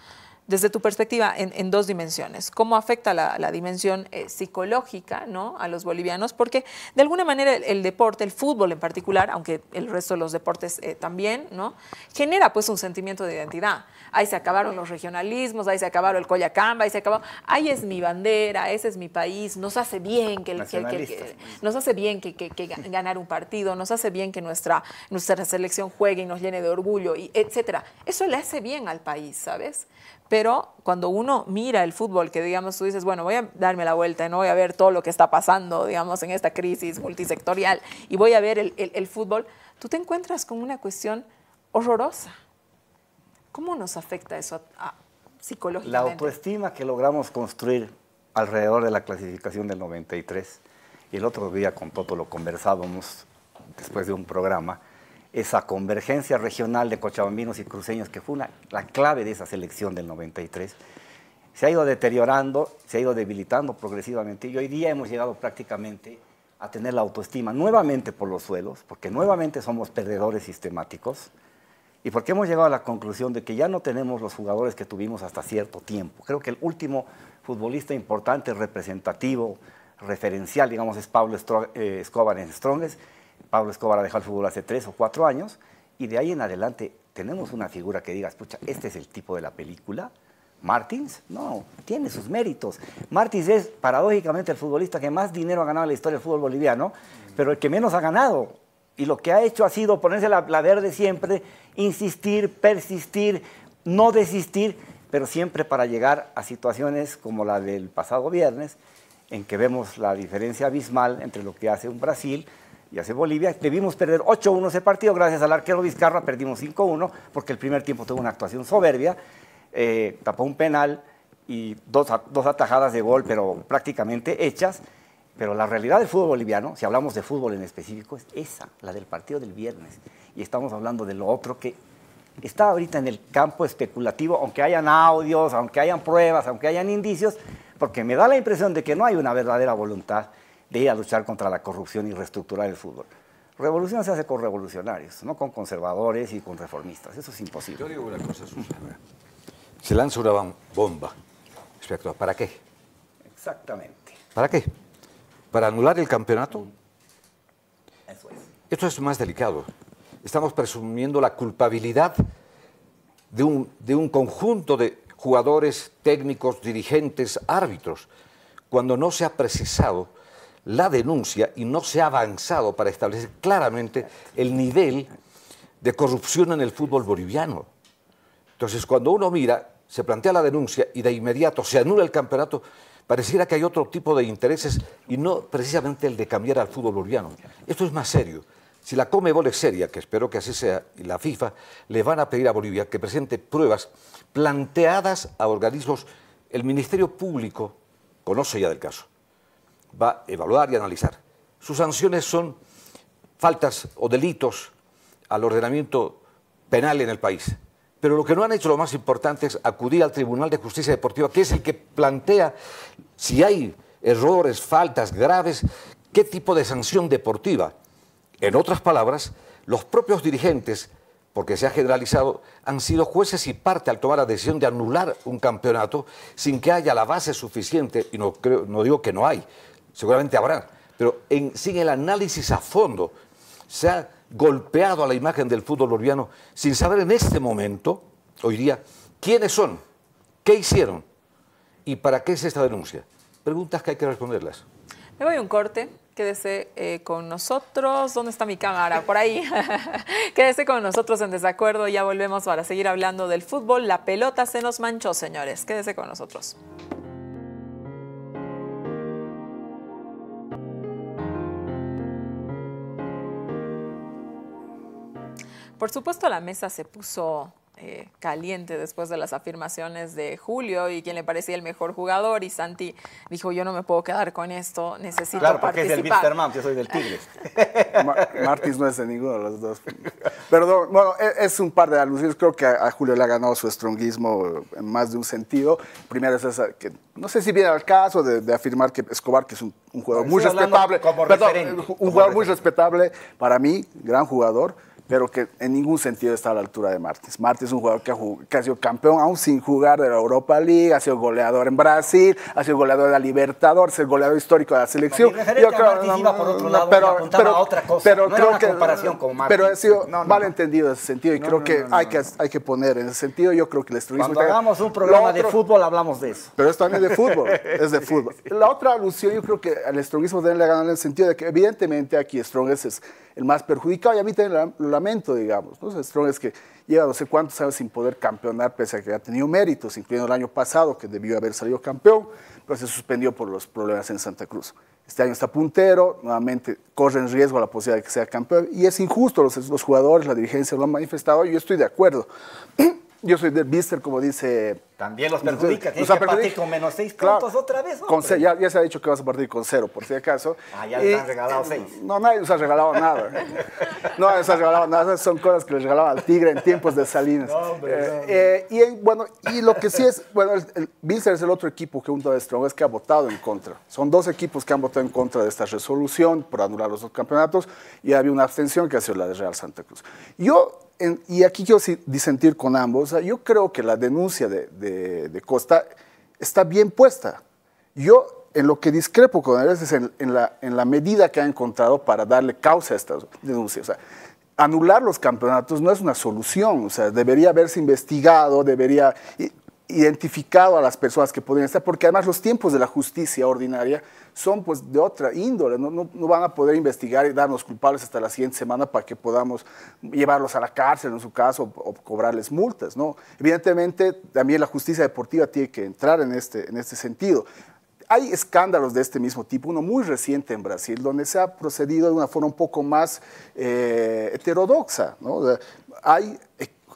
desde tu perspectiva, en, dos dimensiones. ¿Cómo afecta la, dimensión eh, psicológica ¿no? a los bolivianos? Porque de alguna manera el, deporte, el fútbol en particular, aunque el resto de los deportes eh, también, ¿no? genera pues un sentimiento de identidad. Ahí se acabaron los regionalismos, ahí se acabaron el Coyacamba, ahí se acabó. Ahí es mi bandera, ese es mi país, nos hace bien que, que, pues. nos hace bien que, ganar un partido, nos hace bien que nuestra, nuestra selección juegue y nos llene de orgullo, y etcétera. Eso le hace bien al país, ¿sabes? Pero cuando uno mira el fútbol, que digamos tú dices, bueno, voy a darme la vuelta y no voy a ver todo lo que está pasando, digamos, en esta crisis multisectorial y voy a ver el, fútbol, tú te encuentras con una cuestión horrorosa. ¿Cómo nos afecta eso a, psicológicamente? La
autoestima que logramos construir alrededor de la clasificación del 93, y el otro día con Toto lo conversábamos después de un programa, esa convergencia regional de cochabambinos y cruceños, que fue la clave de esa selección del 93, se ha ido deteriorando, se ha ido debilitando progresivamente y hoy día hemos llegado prácticamente a tener la autoestima nuevamente por los suelos, porque nuevamente somos perdedores sistemáticos y porque hemos llegado a la conclusión de que ya no tenemos los jugadores que tuvimos hasta cierto tiempo. Creo que el último futbolista importante, representativo, referencial, digamos, es Pablo eh, Escobar en Stronges, Pablo Escobar ha dejado el fútbol hace tres o cuatro años y de ahí en adelante tenemos una figura que diga, escucha, este es el tipo de la película. Martins, no, tiene sus méritos. Martins es paradójicamente el futbolista que más dinero ha ganado en la historia del fútbol boliviano, pero el que menos ha ganado. Y lo que ha hecho ha sido ponerse la, la verde siempre, insistir, persistir, no desistir, pero siempre para llegar a situaciones como la del pasado viernes, en que vemos la diferencia abismal entre lo que hace un Brasil, y hace Bolivia. Debimos perder 8-1 ese partido, gracias al arquero Vizcarra perdimos 5-1, porque el primer tiempo tuvo una actuación soberbia, eh, tapó un penal y dos, dos atajadas de gol, pero prácticamente hechas. Pero la realidad del fútbol boliviano, si hablamos de fútbol en específico, es esa, la del partido del viernes. Y estamos hablando de lo otro que está ahorita en el campo especulativo, aunque hayan audios, aunque hayan pruebas, aunque hayan indicios, porque me da la impresión de que no hay una verdadera voluntad de ir a luchar contra la corrupción y reestructurar el fútbol. Revolución se hace con revolucionarios, no con conservadores y con reformistas. Eso es imposible. Yo digo una cosa,
Se lanza una bomba. ¿para qué?
Exactamente.
¿Para qué? ¿Para anular el campeonato? Esto es más delicado. Estamos presumiendo la culpabilidad de un, de un conjunto de jugadores, técnicos, dirigentes, árbitros, cuando no se ha precisado la denuncia y no se ha avanzado para establecer claramente el nivel de corrupción en el fútbol boliviano. Entonces, cuando uno mira, se plantea la denuncia y de inmediato se anula el campeonato, pareciera que hay otro tipo de intereses y no precisamente el de cambiar al fútbol boliviano. Esto es más serio. Si la Comebol es seria, que espero que así sea, y la FIFA, le van a pedir a Bolivia que presente pruebas planteadas a organismos. El Ministerio Público conoce ya del caso va a evaluar y analizar. Sus sanciones son faltas o delitos al ordenamiento penal en el país. Pero lo que no han hecho lo más importante es acudir al Tribunal de Justicia Deportiva, que es el que plantea si hay errores, faltas graves, qué tipo de sanción deportiva. En otras palabras, los propios dirigentes, porque se ha generalizado, han sido jueces y parte al tomar la decisión de anular un campeonato sin que haya la base suficiente, y no, digo que no hay, seguramente habrá, pero sin el análisis a fondo se ha golpeado a la imagen del fútbol boliviano sin saber en este momento, hoy día, quiénes son, qué hicieron y para qué es esta denuncia. Preguntas que hay que responderlas.
Me voy a un corte. Quédese eh, con nosotros. ¿Dónde está mi cámara? Por ahí. [laughs] Quédese con nosotros en desacuerdo. Ya volvemos para seguir hablando del fútbol. La pelota se nos manchó, señores. Quédese con nosotros. Por supuesto, la mesa se puso eh, caliente después de las afirmaciones de Julio y quien le parecía el mejor jugador y Santi dijo yo no me puedo quedar con esto, necesito claro, porque es del Mr. yo soy del Tigres.
[laughs] Martins no es de ninguno de los dos. Perdón, bueno, e-, es un par de alusiones, creo que a, Julio le ha ganado su estronguismo en más de un sentido. Primero es esa que no sé si viene al caso de, afirmar que Escobar, que es un, jugador muy respetable, un jugador muy respetable para mí, gran jugador pero que en ningún sentido está a la altura de Martins. Martins es un jugador que ha, sido campeón, aún sin jugar de la Europa League, ha sido goleador en Brasil, ha sido goleador de la Libertadores, el goleador histórico de la selección. Yo creo que iba por otro lado pero, a otra cosa. Pero no creo era una comparación
con Martins. Pero ha sido
mal entendido ese sentido y creo que, hay que hay que poner en ese sentido. Yo creo que el estruismo. Cuando hagamos un programa de fútbol hablamos de eso. Pero es de fútbol, [laughs] es de fútbol. La otra alusión yo creo que al strongismo deben ganar en el sentido de que evidentemente aquí Strong es el más perjudicado. Y a mí también lo lamento, digamos. ¿no? Strong es que lleva no sé cuántos años sin poder campeonar, pese a que ha tenido méritos, incluyendo el año pasado, que debió haber salido campeón, pero se suspendió por los problemas en Santa Cruz. Este año está puntero, nuevamente corre en riesgo la posibilidad de que sea campeón. Y es injusto, los, los jugadores, la dirigencia lo han manifestado, y yo estoy de acuerdo. [clears throat] Yo soy del Bister, como dice. También los perjudica. Tienes que partir con menos seis puntos otra vez. ya, se ha dicho que vas a partir con cero, por si acaso. Ah, ya les han regalado eh, seis. No, nadie nos ha regalado nada. no, nos ha regalado nada. son cosas que les regalaba al Tigre en tiempos de Salinas. Eh, eh, y bueno, y lo que sí es, bueno, el, es el otro equipo que junto a Strong es que ha votado en contra. Son dos equipos que han votado en contra de esta resolución por anular los dos campeonatos y había una abstención que ha sido la de Real Santa Cruz. Yo y aquí quiero disentir con ambos. yo creo que la denuncia de, Costa está bien puesta. Yo en lo que discrepo con él es en, la, en la medida que ha encontrado para darle causa a esta denuncia. anular los campeonatos no es una solución, o sea, debería haberse investigado, debería identificado a las personas que podrían estar, porque además los tiempos de la justicia ordinaria son pues de otra índole, no, van a poder investigar y darnos culpables hasta la siguiente semana para que podamos llevarlos a la cárcel en su caso o, cobrarles multas, ¿no? Evidentemente también la justicia deportiva tiene que entrar en este, en este sentido hay escándalos de este mismo tipo, uno muy reciente en Brasil, donde se ha procedido de una forma un poco más eh, heterodoxa. ¿no?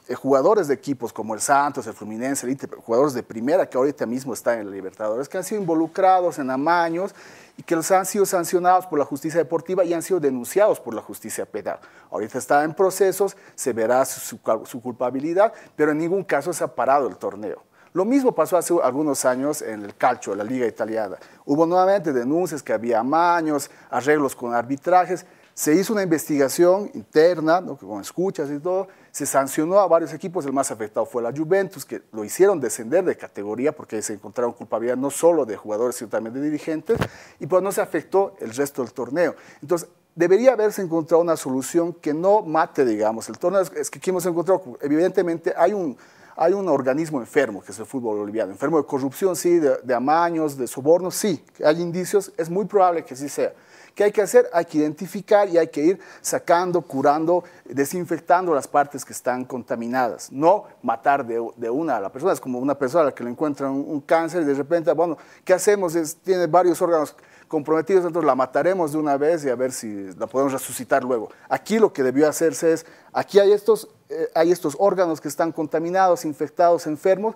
Eh, jugadores de equipos como el Santos, el Fluminense, el jugadores de primera que ahorita mismo están en la Libertadores, que han sido involucrados en amaños y que los han sido sancionados por la justicia deportiva y han sido denunciados por la justicia penal. Ahorita está en procesos, se verá su, culpabilidad, pero en ningún caso se ha parado el torneo. Lo mismo pasó hace algunos años en el calcio, en la liga italiana. Hubo nuevamente denuncias que había amaños, arreglos con arbitrajes, se hizo una investigación interna, que con escuchas y todo, se sancionó a varios equipos, el más afectado fue la Juventus, que lo hicieron descender de categoría porque se encontraron culpabilidad no solo de jugadores, sino también de dirigentes, y pues no se afectó el resto del torneo. Entonces, debería haberse encontrado una solución que no mate, digamos, el torneo es que, aquí hemos encontrado, evidentemente hay un, hay un organismo enfermo, que es el fútbol boliviano, enfermo de corrupción, sí, de, amaños, de sobornos, sí, hay indicios, es muy probable que sí sea. ¿Qué hay que hacer? Hay que identificar y hay que ir sacando, curando, desinfectando las partes que están contaminadas. No matar de, una a la persona. Es como una persona a la que le encuentran un, cáncer y de repente, bueno, ¿qué hacemos? tiene varios órganos comprometidos, nosotros la mataremos de una vez y a ver si la podemos resucitar luego. Aquí lo que debió hacerse es, aquí hay estos, eh, hay estos órganos que están contaminados, infectados, enfermos,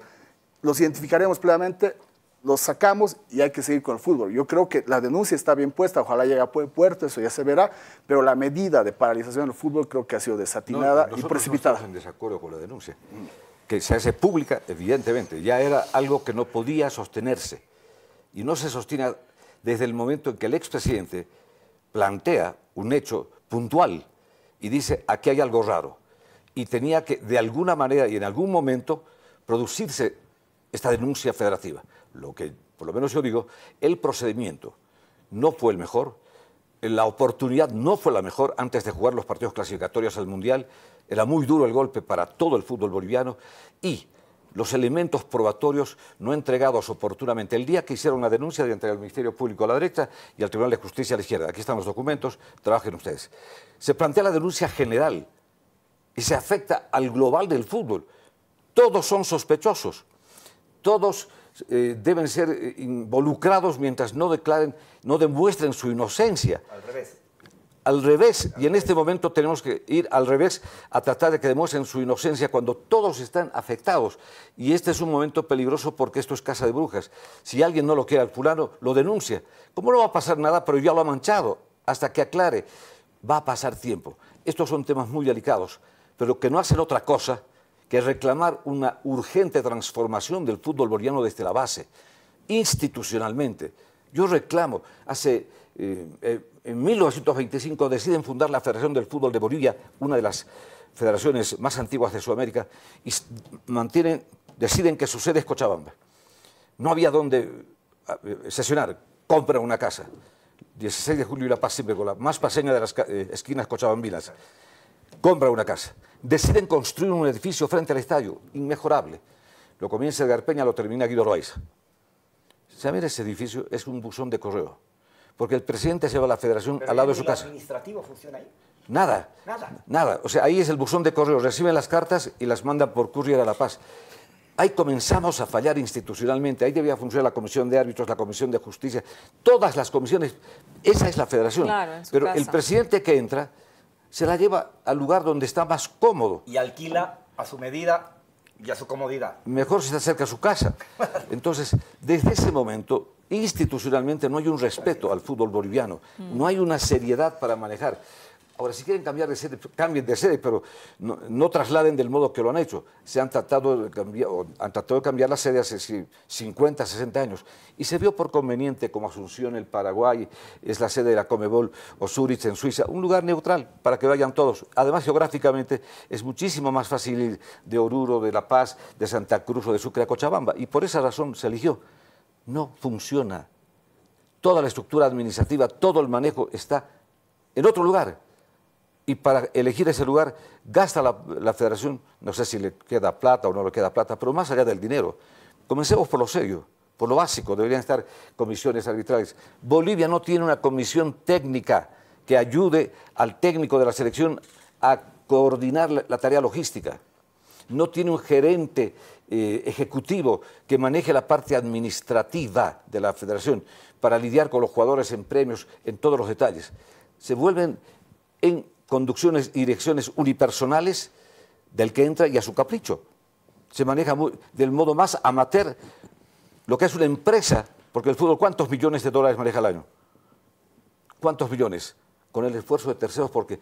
los identificaremos plenamente, los sacamos y hay que seguir con el fútbol. Yo creo que la denuncia está bien puesta, ojalá llegue a puerto, eso ya se verá, pero la medida de paralización del fútbol creo que ha sido
desatinada y precipitada. No estamos en desacuerdo con la denuncia, que se hace pública, evidentemente, ya era algo que no podía sostenerse y no se sostiene desde el momento en que el expresidente plantea un hecho puntual y dice, aquí hay algo raro. Y tenía que, de alguna manera y en algún momento, producirse esta denuncia federativa. Lo que, por lo menos yo digo, el procedimiento no fue el mejor, la oportunidad no fue la mejor antes de jugar los partidos clasificatorios al Mundial, era muy duro el golpe para todo el fútbol boliviano y los elementos probatorios no entregados oportunamente. El día que hicieron la denuncia de entre el Ministerio Público a la derecha y al Tribunal de Justicia a la izquierda. Aquí están los documentos, trabajen ustedes. Se plantea la denuncia general y se afecta al global del fútbol. Todos son sospechosos, todos eh, deben ser eh, involucrados mientras no declaren, no demuestren su inocencia. Al revés al revés. Y en este momento tenemos que ir al revés a tratar de que demuestren su inocencia cuando todos están afectados. Y este es un momento peligroso porque esto es casa de brujas. Si alguien no lo quiere al fulano, lo denuncia. ¿Cómo no va a pasar nada, pero ya lo ha manchado, hasta que aclare. Va a pasar tiempo. Estos son temas muy delicados, pero que no hacen otra cosa que reclamar una urgente transformación del fútbol boliviano desde la base, institucionalmente. Yo reclamo, hace eh, eh, en 1925 deciden fundar la Federación del Fútbol de Bolivia, una de las federaciones más antiguas de Sudamérica, y mantienen, deciden que su sede es Cochabamba. No había dónde eh, sesionar, compran una casa. 16 de julio y La Paz siempre con la más paseña de las eh, esquinas cochabambinas. Compra una casa. Deciden construir un edificio frente al estadio, inmejorable. Lo comienza Edgar Peña, lo termina Guido Loaiza. ¿Saben ese edificio? Es un buzón de correo porque el presidente se va a la federación al lado de su casa. ¿El
administrativo funciona ahí? Nada. Nada.
Nada. O sea, ahí es el buzón de correo. Reciben las cartas y las mandan por currier a La Paz. Ahí comenzamos a fallar institucionalmente. Ahí debía funcionar la Comisión de Árbitros, la Comisión de Justicia, todas las comisiones. Esa es la federación. Claro, Pero el presidente que entra se la lleva al lugar donde está más cómodo.
Y alquila a su medida y a su comodidad.
Mejor si está cerca a su casa. [laughs] Entonces, desde ese momento institucionalmente no hay un respeto al fútbol boliviano, no hay una seriedad para manejar. Ahora, si quieren cambiar de sede, cambien de sede, pero no, trasladen del modo que lo han hecho. Se han tratado de cambiar, han tratado de cambiar la sede hace 50, 60 años. Y se vio por conveniente, como Asunción, el Paraguay, es la sede de la Comebol, o Zurich en Suiza, un lugar neutral para que vayan todos. Además, geográficamente es muchísimo más fácil ir de Oruro, de La Paz, de Santa Cruz o de Sucre a Cochabamba. Y por esa razón se eligió no funciona. Toda la estructura administrativa, todo el manejo está en otro lugar. Y para elegir ese lugar gasta la, federación, no sé si le queda plata o no le queda plata, pero más allá del dinero. Comencemos por lo serio, por lo básico, deberían estar comisiones arbitrales. Bolivia no tiene una comisión técnica que ayude al técnico de la selección a coordinar la, la tarea logística. No tiene un gerente eh, ejecutivo que maneje la parte administrativa de la federación para lidiar con los jugadores en premios, en todos los detalles. Se vuelven en conducciones y direcciones unipersonales del que entra y a su capricho. Se maneja del modo más amateur lo que es una empresa, porque el fútbol, ¿cuántos millones de dólares maneja al año? ¿Cuántos millones? Con el esfuerzo de terceros, porque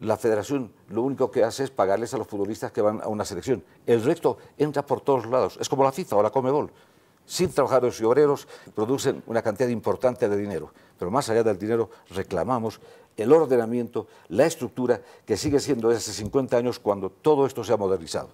la federación lo único que hace es pagarles a los futbolistas que van a una selección. El resto entra por todos lados. Es como la FIFA o la Comebol. Sin trabajadores y obreros producen una cantidad importante de dinero. Pero más allá del dinero reclamamos el ordenamiento, la estructura que sigue siendo desde hace 50 años cuando todo esto se ha modernizado.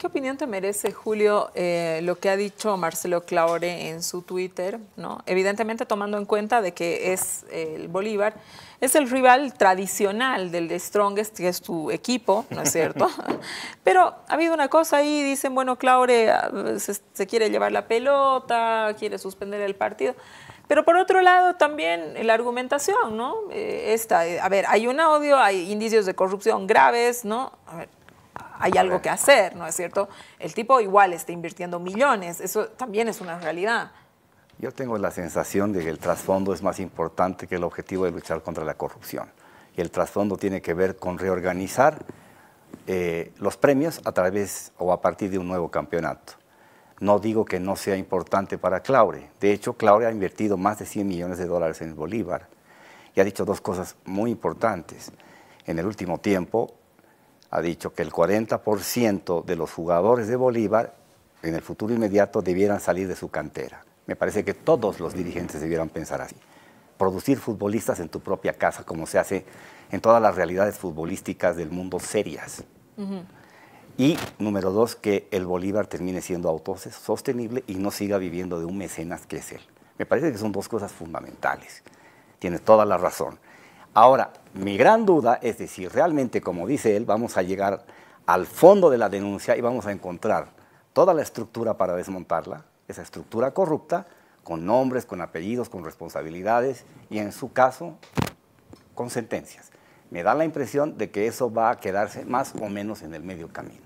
¿Qué opinión te merece, Julio, eh, lo que ha dicho Marcelo Claure en su Twitter? ¿no? Evidentemente tomando en cuenta de que es eh, el Bolívar, es el rival tradicional del Strongest, que es tu equipo, ¿no es cierto? [laughs] Pero ha habido una cosa ahí, dicen, bueno, Claure ah, se, quiere llevar la pelota, quiere suspender el partido. Pero por otro lado, también la argumentación, ¿no? Eh, esta, a ver, hay un audio, hay indicios de corrupción graves, ¿no? A ver, hay algo que hacer, ¿no es cierto? El tipo igual está invirtiendo millones, eso también es una realidad.
Yo tengo la sensación de que el trasfondo es más importante que el objetivo de luchar contra la corrupción. Y el trasfondo tiene que ver con reorganizar eh, los premios a través o a partir de un nuevo campeonato. No digo que no sea importante para Claure. De hecho, Claure ha invertido más de 100 millones de dólares en Bolívar y ha dicho dos cosas muy importantes. En el último tiempo, ha dicho que el 40% de los jugadores de Bolívar en el futuro inmediato debieran salir de su cantera. Me parece que todos los dirigentes debieran pensar así. Producir futbolistas en tu propia casa, como se hace en todas las realidades futbolísticas del mundo serias. Y número dos, que el Bolívar termine siendo autosostenible y no siga viviendo de un mecenas que es él. Me parece que son dos cosas fundamentales. Tiene toda la razón. Ahora, mi gran duda es de si realmente, como dice él, vamos a llegar al fondo de la denuncia y vamos a encontrar toda la estructura para desmontarla, esa estructura corrupta, con nombres, con apellidos, con responsabilidades y en su caso, con sentencias. Me da la impresión de que eso va a quedarse más o menos en el medio camino.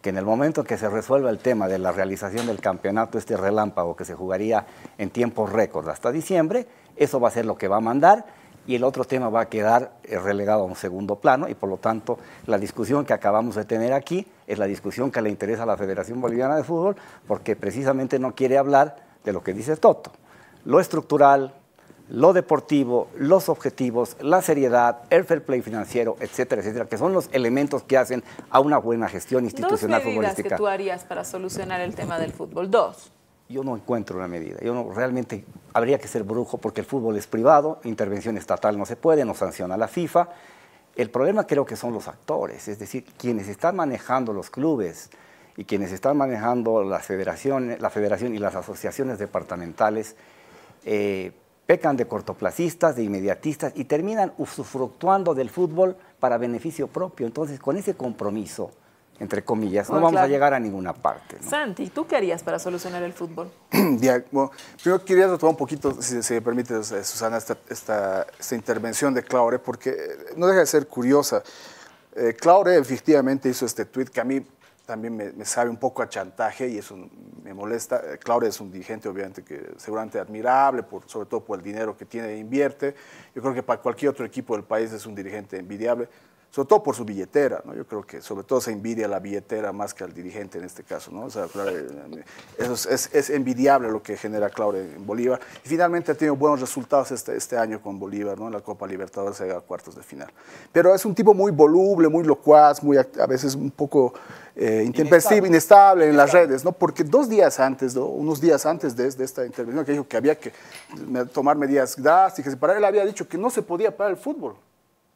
Que en el momento que se resuelva el tema de la realización del campeonato, este relámpago que se jugaría en tiempos récord hasta diciembre, eso va a ser lo que va a mandar y el otro tema va a quedar eh, relegado a un segundo plano y por lo tanto la discusión que acabamos de tener aquí es la discusión que le interesa a la Federación Boliviana de Fútbol porque precisamente no quiere hablar de lo que dice Toto, lo estructural, lo deportivo, los objetivos, la seriedad, el fair play financiero, etcétera, etcétera, que son los elementos que hacen a una buena gestión institucional Dos medidas que tú
harías para solucionar el tema del fútbol? Dos
yo no encuentro una medida. Yo no, realmente habría que ser brujo porque el fútbol es privado, intervención estatal no se puede, no sanciona la FIFA. El problema creo que son los actores, es decir, quienes están manejando los clubes y quienes están manejando las federaciones, la federación y las asociaciones departamentales eh, pecan de cortoplacistas, de inmediatistas y terminan usufructuando del fútbol para beneficio propio.
Entonces, con ese compromiso, entre comillas,
no oh, vamos a llegar
a ninguna parte.
¿no?
Santi, ¿tú qué harías para solucionar el fútbol?
yo [clears throat] primero quería retomar un poquito, si se permite, Susana, esta, esta, intervención de Claure, porque eh, no deja de ser curiosa. Eh, Claure efectivamente hizo este tweet que a mí también me, sabe un poco a chantaje y eso me molesta. Eh, Claure es un dirigente, obviamente, que seguramente admirable, por, sobre todo por el dinero que tiene e invierte. Yo creo que para cualquier otro equipo del país es un dirigente envidiable sobre todo por su billetera, ¿no? Yo creo que sobre todo se envidia la billetera más que al dirigente en este caso, ¿no? O sea, eh, eso es, envidiable lo que genera Claure en Bolívar. Y finalmente ha tenido buenos resultados este, este año con Bolívar, ¿no? En la Copa Libertadores llega a cuartos de final. Pero es un tipo muy voluble, muy locuaz, muy a veces un poco eh, inestable. en las redes, ¿no? Porque dos días antes, ¿no? unos días antes de, esta intervención que dijo que había que tomar medidas drásticas para él había dicho que no se podía parar el fútbol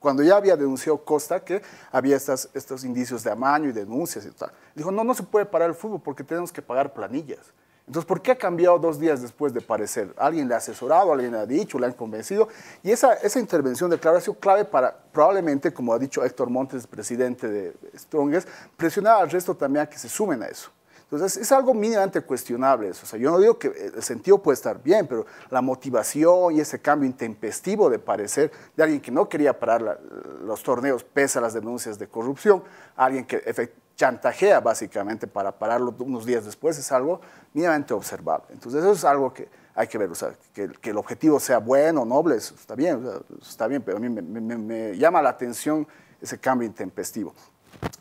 cuando ya había denunciado Costa que había estas, estos indicios de amaño y denuncias y tal. Dijo, no, no se puede parar el fútbol porque tenemos que pagar planillas. Entonces, ¿por qué ha cambiado dos días después de parecer? Alguien le ha asesorado, alguien le ha dicho, le han convencido. Y esa, esa intervención de Clara ha sido clave para, probablemente, como ha dicho Héctor Montes, presidente de Strongest, presionar al resto también a que se sumen a eso. Entonces es algo mínimamente cuestionable. Eso. O sea, yo no digo que eh, el sentido puede estar bien, pero la motivación y ese cambio intempestivo de parecer de alguien que no quería parar los torneos pese a las denuncias de corrupción, alguien que chantajea básicamente para pararlo unos días después, es algo mínimamente observable. Entonces eso es algo que hay que ver, o que, el objetivo sea bueno, noble, está bien, está bien, pero a mí me llama la atención ese cambio intempestivo.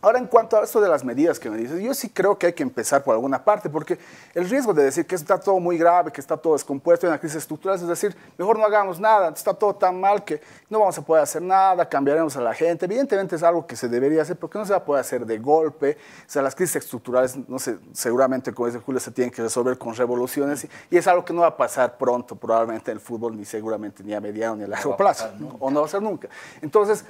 Ahora, en cuanto a esto de las medidas que me dices, yo sí creo que hay que empezar por alguna parte, porque el riesgo de decir que está todo muy grave, que está todo descompuesto, en una crisis estructural, es decir, mejor no hagamos nada, está todo tan mal que no vamos a poder hacer nada, cambiaremos a la gente. Evidentemente es algo que se debería hacer, porque no se va a poder hacer de golpe. O sea, las crisis estructurales, no sé, seguramente, como dice Julio, se tienen que resolver con revoluciones y, es algo que no va a pasar pronto, probablemente en el fútbol, ni seguramente ni a mediano ni a largo plazo, o no va a ser nunca. Entonces,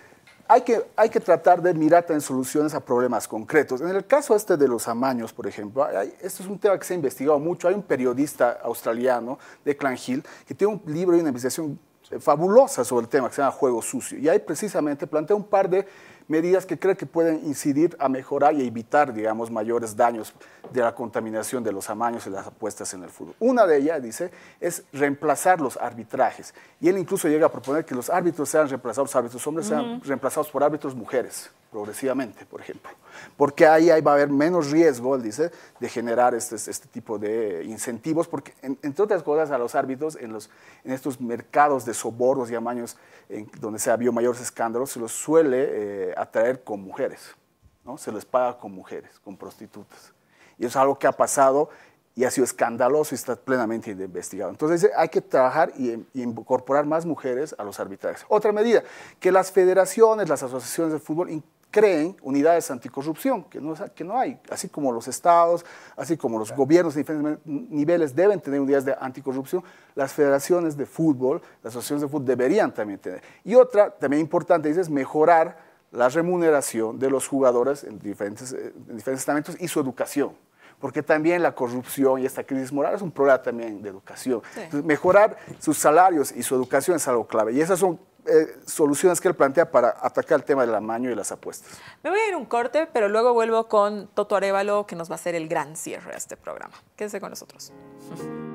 hay que, tratar de mirar en soluciones a problemas concretos. En el caso este de los amaños, por ejemplo, este es un tema que se ha investigado mucho. Hay un periodista australiano de Clan Hill que tiene un libro y una investigación eh, fabulosa sobre el tema que se llama Juego Sucio. Y ahí precisamente plantea un par de medidas que cree que pueden incidir a mejorar y evitar, digamos, mayores daños de la contaminación de los amaños y las apuestas en el fútbol. Una de ellas, dice, es reemplazar los arbitrajes. Y él incluso llega a proponer que los árbitros sean reemplazados, árbitros hombres sean reemplazados por árbitros mujeres progresivamente, por ejemplo. Porque ahí, ahí va a haber menos riesgo, él dice, de generar este, este tipo de incentivos, porque entre otras cosas a los árbitros en, los, en estos mercados de sobornos y amaños en, donde se ha habido mayores escándalos, se los suele eh, atraer con mujeres, ¿no? se les paga con mujeres, con prostitutas. Y eso es algo que ha pasado y ha sido escandaloso y está plenamente investigado. Entonces hay que trabajar y, incorporar más mujeres a los arbitrajes. Otra medida, que las federaciones, las asociaciones de fútbol creen unidades anticorrupción, que no, que no hay, así como los estados, así como los gobiernos de diferentes niveles deben tener unidades de anticorrupción, las federaciones de fútbol, las asociaciones de fútbol deberían también tener. Y otra, también importante, es mejorar la remuneración de los jugadores en diferentes, eh, diferentes estamentos y su educación porque también la corrupción y esta crisis moral es un problema también de educación. mejorar sus salarios y su educación es algo clave. Y esas son eh, soluciones que él plantea para atacar el tema del amaño y las apuestas.
Me voy a ir un corte, pero luego vuelvo con Toto Arevalo, que nos va a hacer el gran cierre a este programa. Quédense con nosotros. [laughs]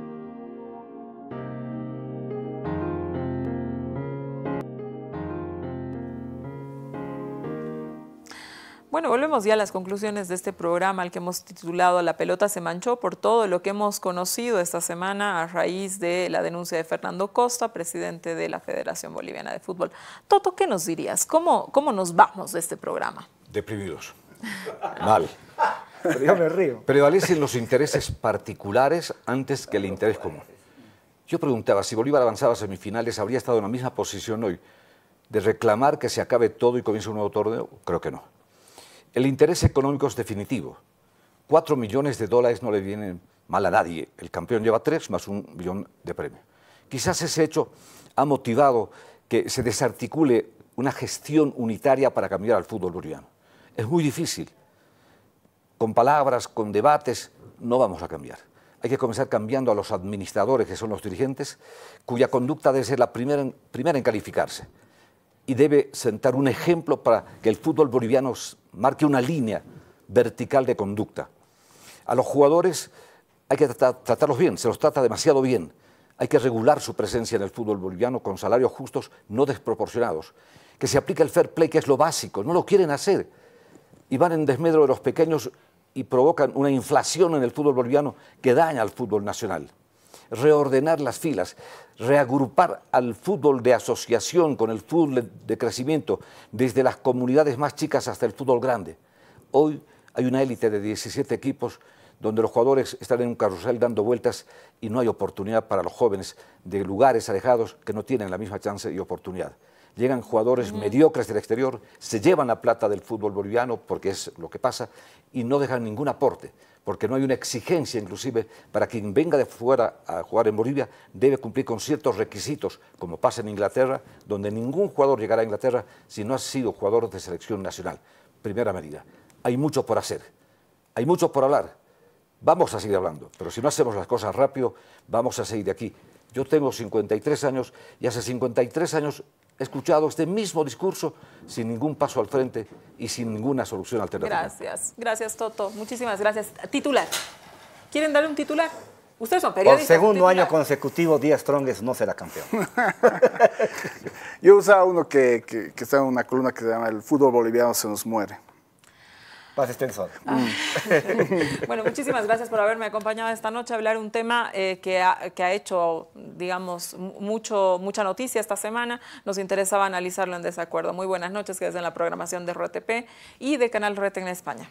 Bueno, volvemos ya a las conclusiones de este programa, al que hemos titulado La pelota se manchó por todo lo que hemos conocido esta semana a raíz de la denuncia de Fernando Costa, presidente de la Federación Boliviana de Fútbol. Toto, ¿qué nos dirías? ¿Cómo, cómo nos vamos de este programa?
Deprimidos. Mal. yo me río. Prevalecen los intereses particulares antes que el interés común. Yo preguntaba, si Bolívar avanzaba a semifinales, ¿habría estado en la misma posición hoy de reclamar que se acabe todo y comience un nuevo torneo? Creo que no. El interés económico es definitivo. Cuatro millones de dólares no le vienen mal a nadie. El campeón lleva tres más un millón de premio. Quizás ese hecho ha motivado que se desarticule una gestión unitaria para cambiar al fútbol boliviano. Es muy difícil. Con palabras, con debates, no vamos a cambiar. Hay que comenzar cambiando a los administradores, que son los dirigentes, cuya conducta debe ser la primera en, primera en calificarse. Y debe sentar un ejemplo para que el fútbol boliviano marque una línea vertical de conducta. A los jugadores hay que tratarlos bien, se los trata demasiado bien. Hay que regular su presencia en el fútbol boliviano con salarios justos no desproporcionados. Que se aplique el fair play, que es lo básico, no lo quieren hacer. Y van en desmedro de los pequeños y provocan una inflación en el fútbol boliviano que daña al fútbol nacional reordenar las filas, reagrupar al fútbol de asociación con el fútbol de crecimiento, desde las comunidades más chicas hasta el fútbol grande. Hoy hay una élite de 17 equipos donde los jugadores están en un carrusel dando vueltas y no hay oportunidad para los jóvenes de lugares alejados que no tienen la misma chance y oportunidad llegan jugadores mediocres del exterior, se llevan la plata del fútbol boliviano, porque es lo que pasa, y no dejan ningún aporte, porque no hay una exigencia inclusive para quien venga de fuera a jugar en Bolivia, debe cumplir con ciertos requisitos, como pasa en Inglaterra, donde ningún jugador llegará a Inglaterra si no ha sido jugador de selección nacional. Primera medida, hay mucho por hacer, hay mucho por hablar, vamos a seguir hablando, pero si no hacemos las cosas rápido, vamos a seguir de aquí. Yo tengo 53 años y hace 53 años escuchado este mismo discurso sin ningún paso al frente y sin ninguna solución alternativa.
Gracias, gracias Toto, muchísimas gracias. Titular, ¿quieren darle un titular? Ustedes son periodistas. Por segundo
año consecutivo, Díaz Trongues no será campeón. [laughs] Yo usaba uno que, que, que está en una columna que se llama El fútbol boliviano se nos muere paz
ah.
[laughs] bueno, muchísimas gracias por haberme acompañado esta noche a hablar un tema eh, que, ha, hecho, digamos, mucho, mucha noticia esta semana. Nos interesaba analizarlo en desacuerdo. Muy buenas noches, que en la programación de RTP y de Canal RETE en España.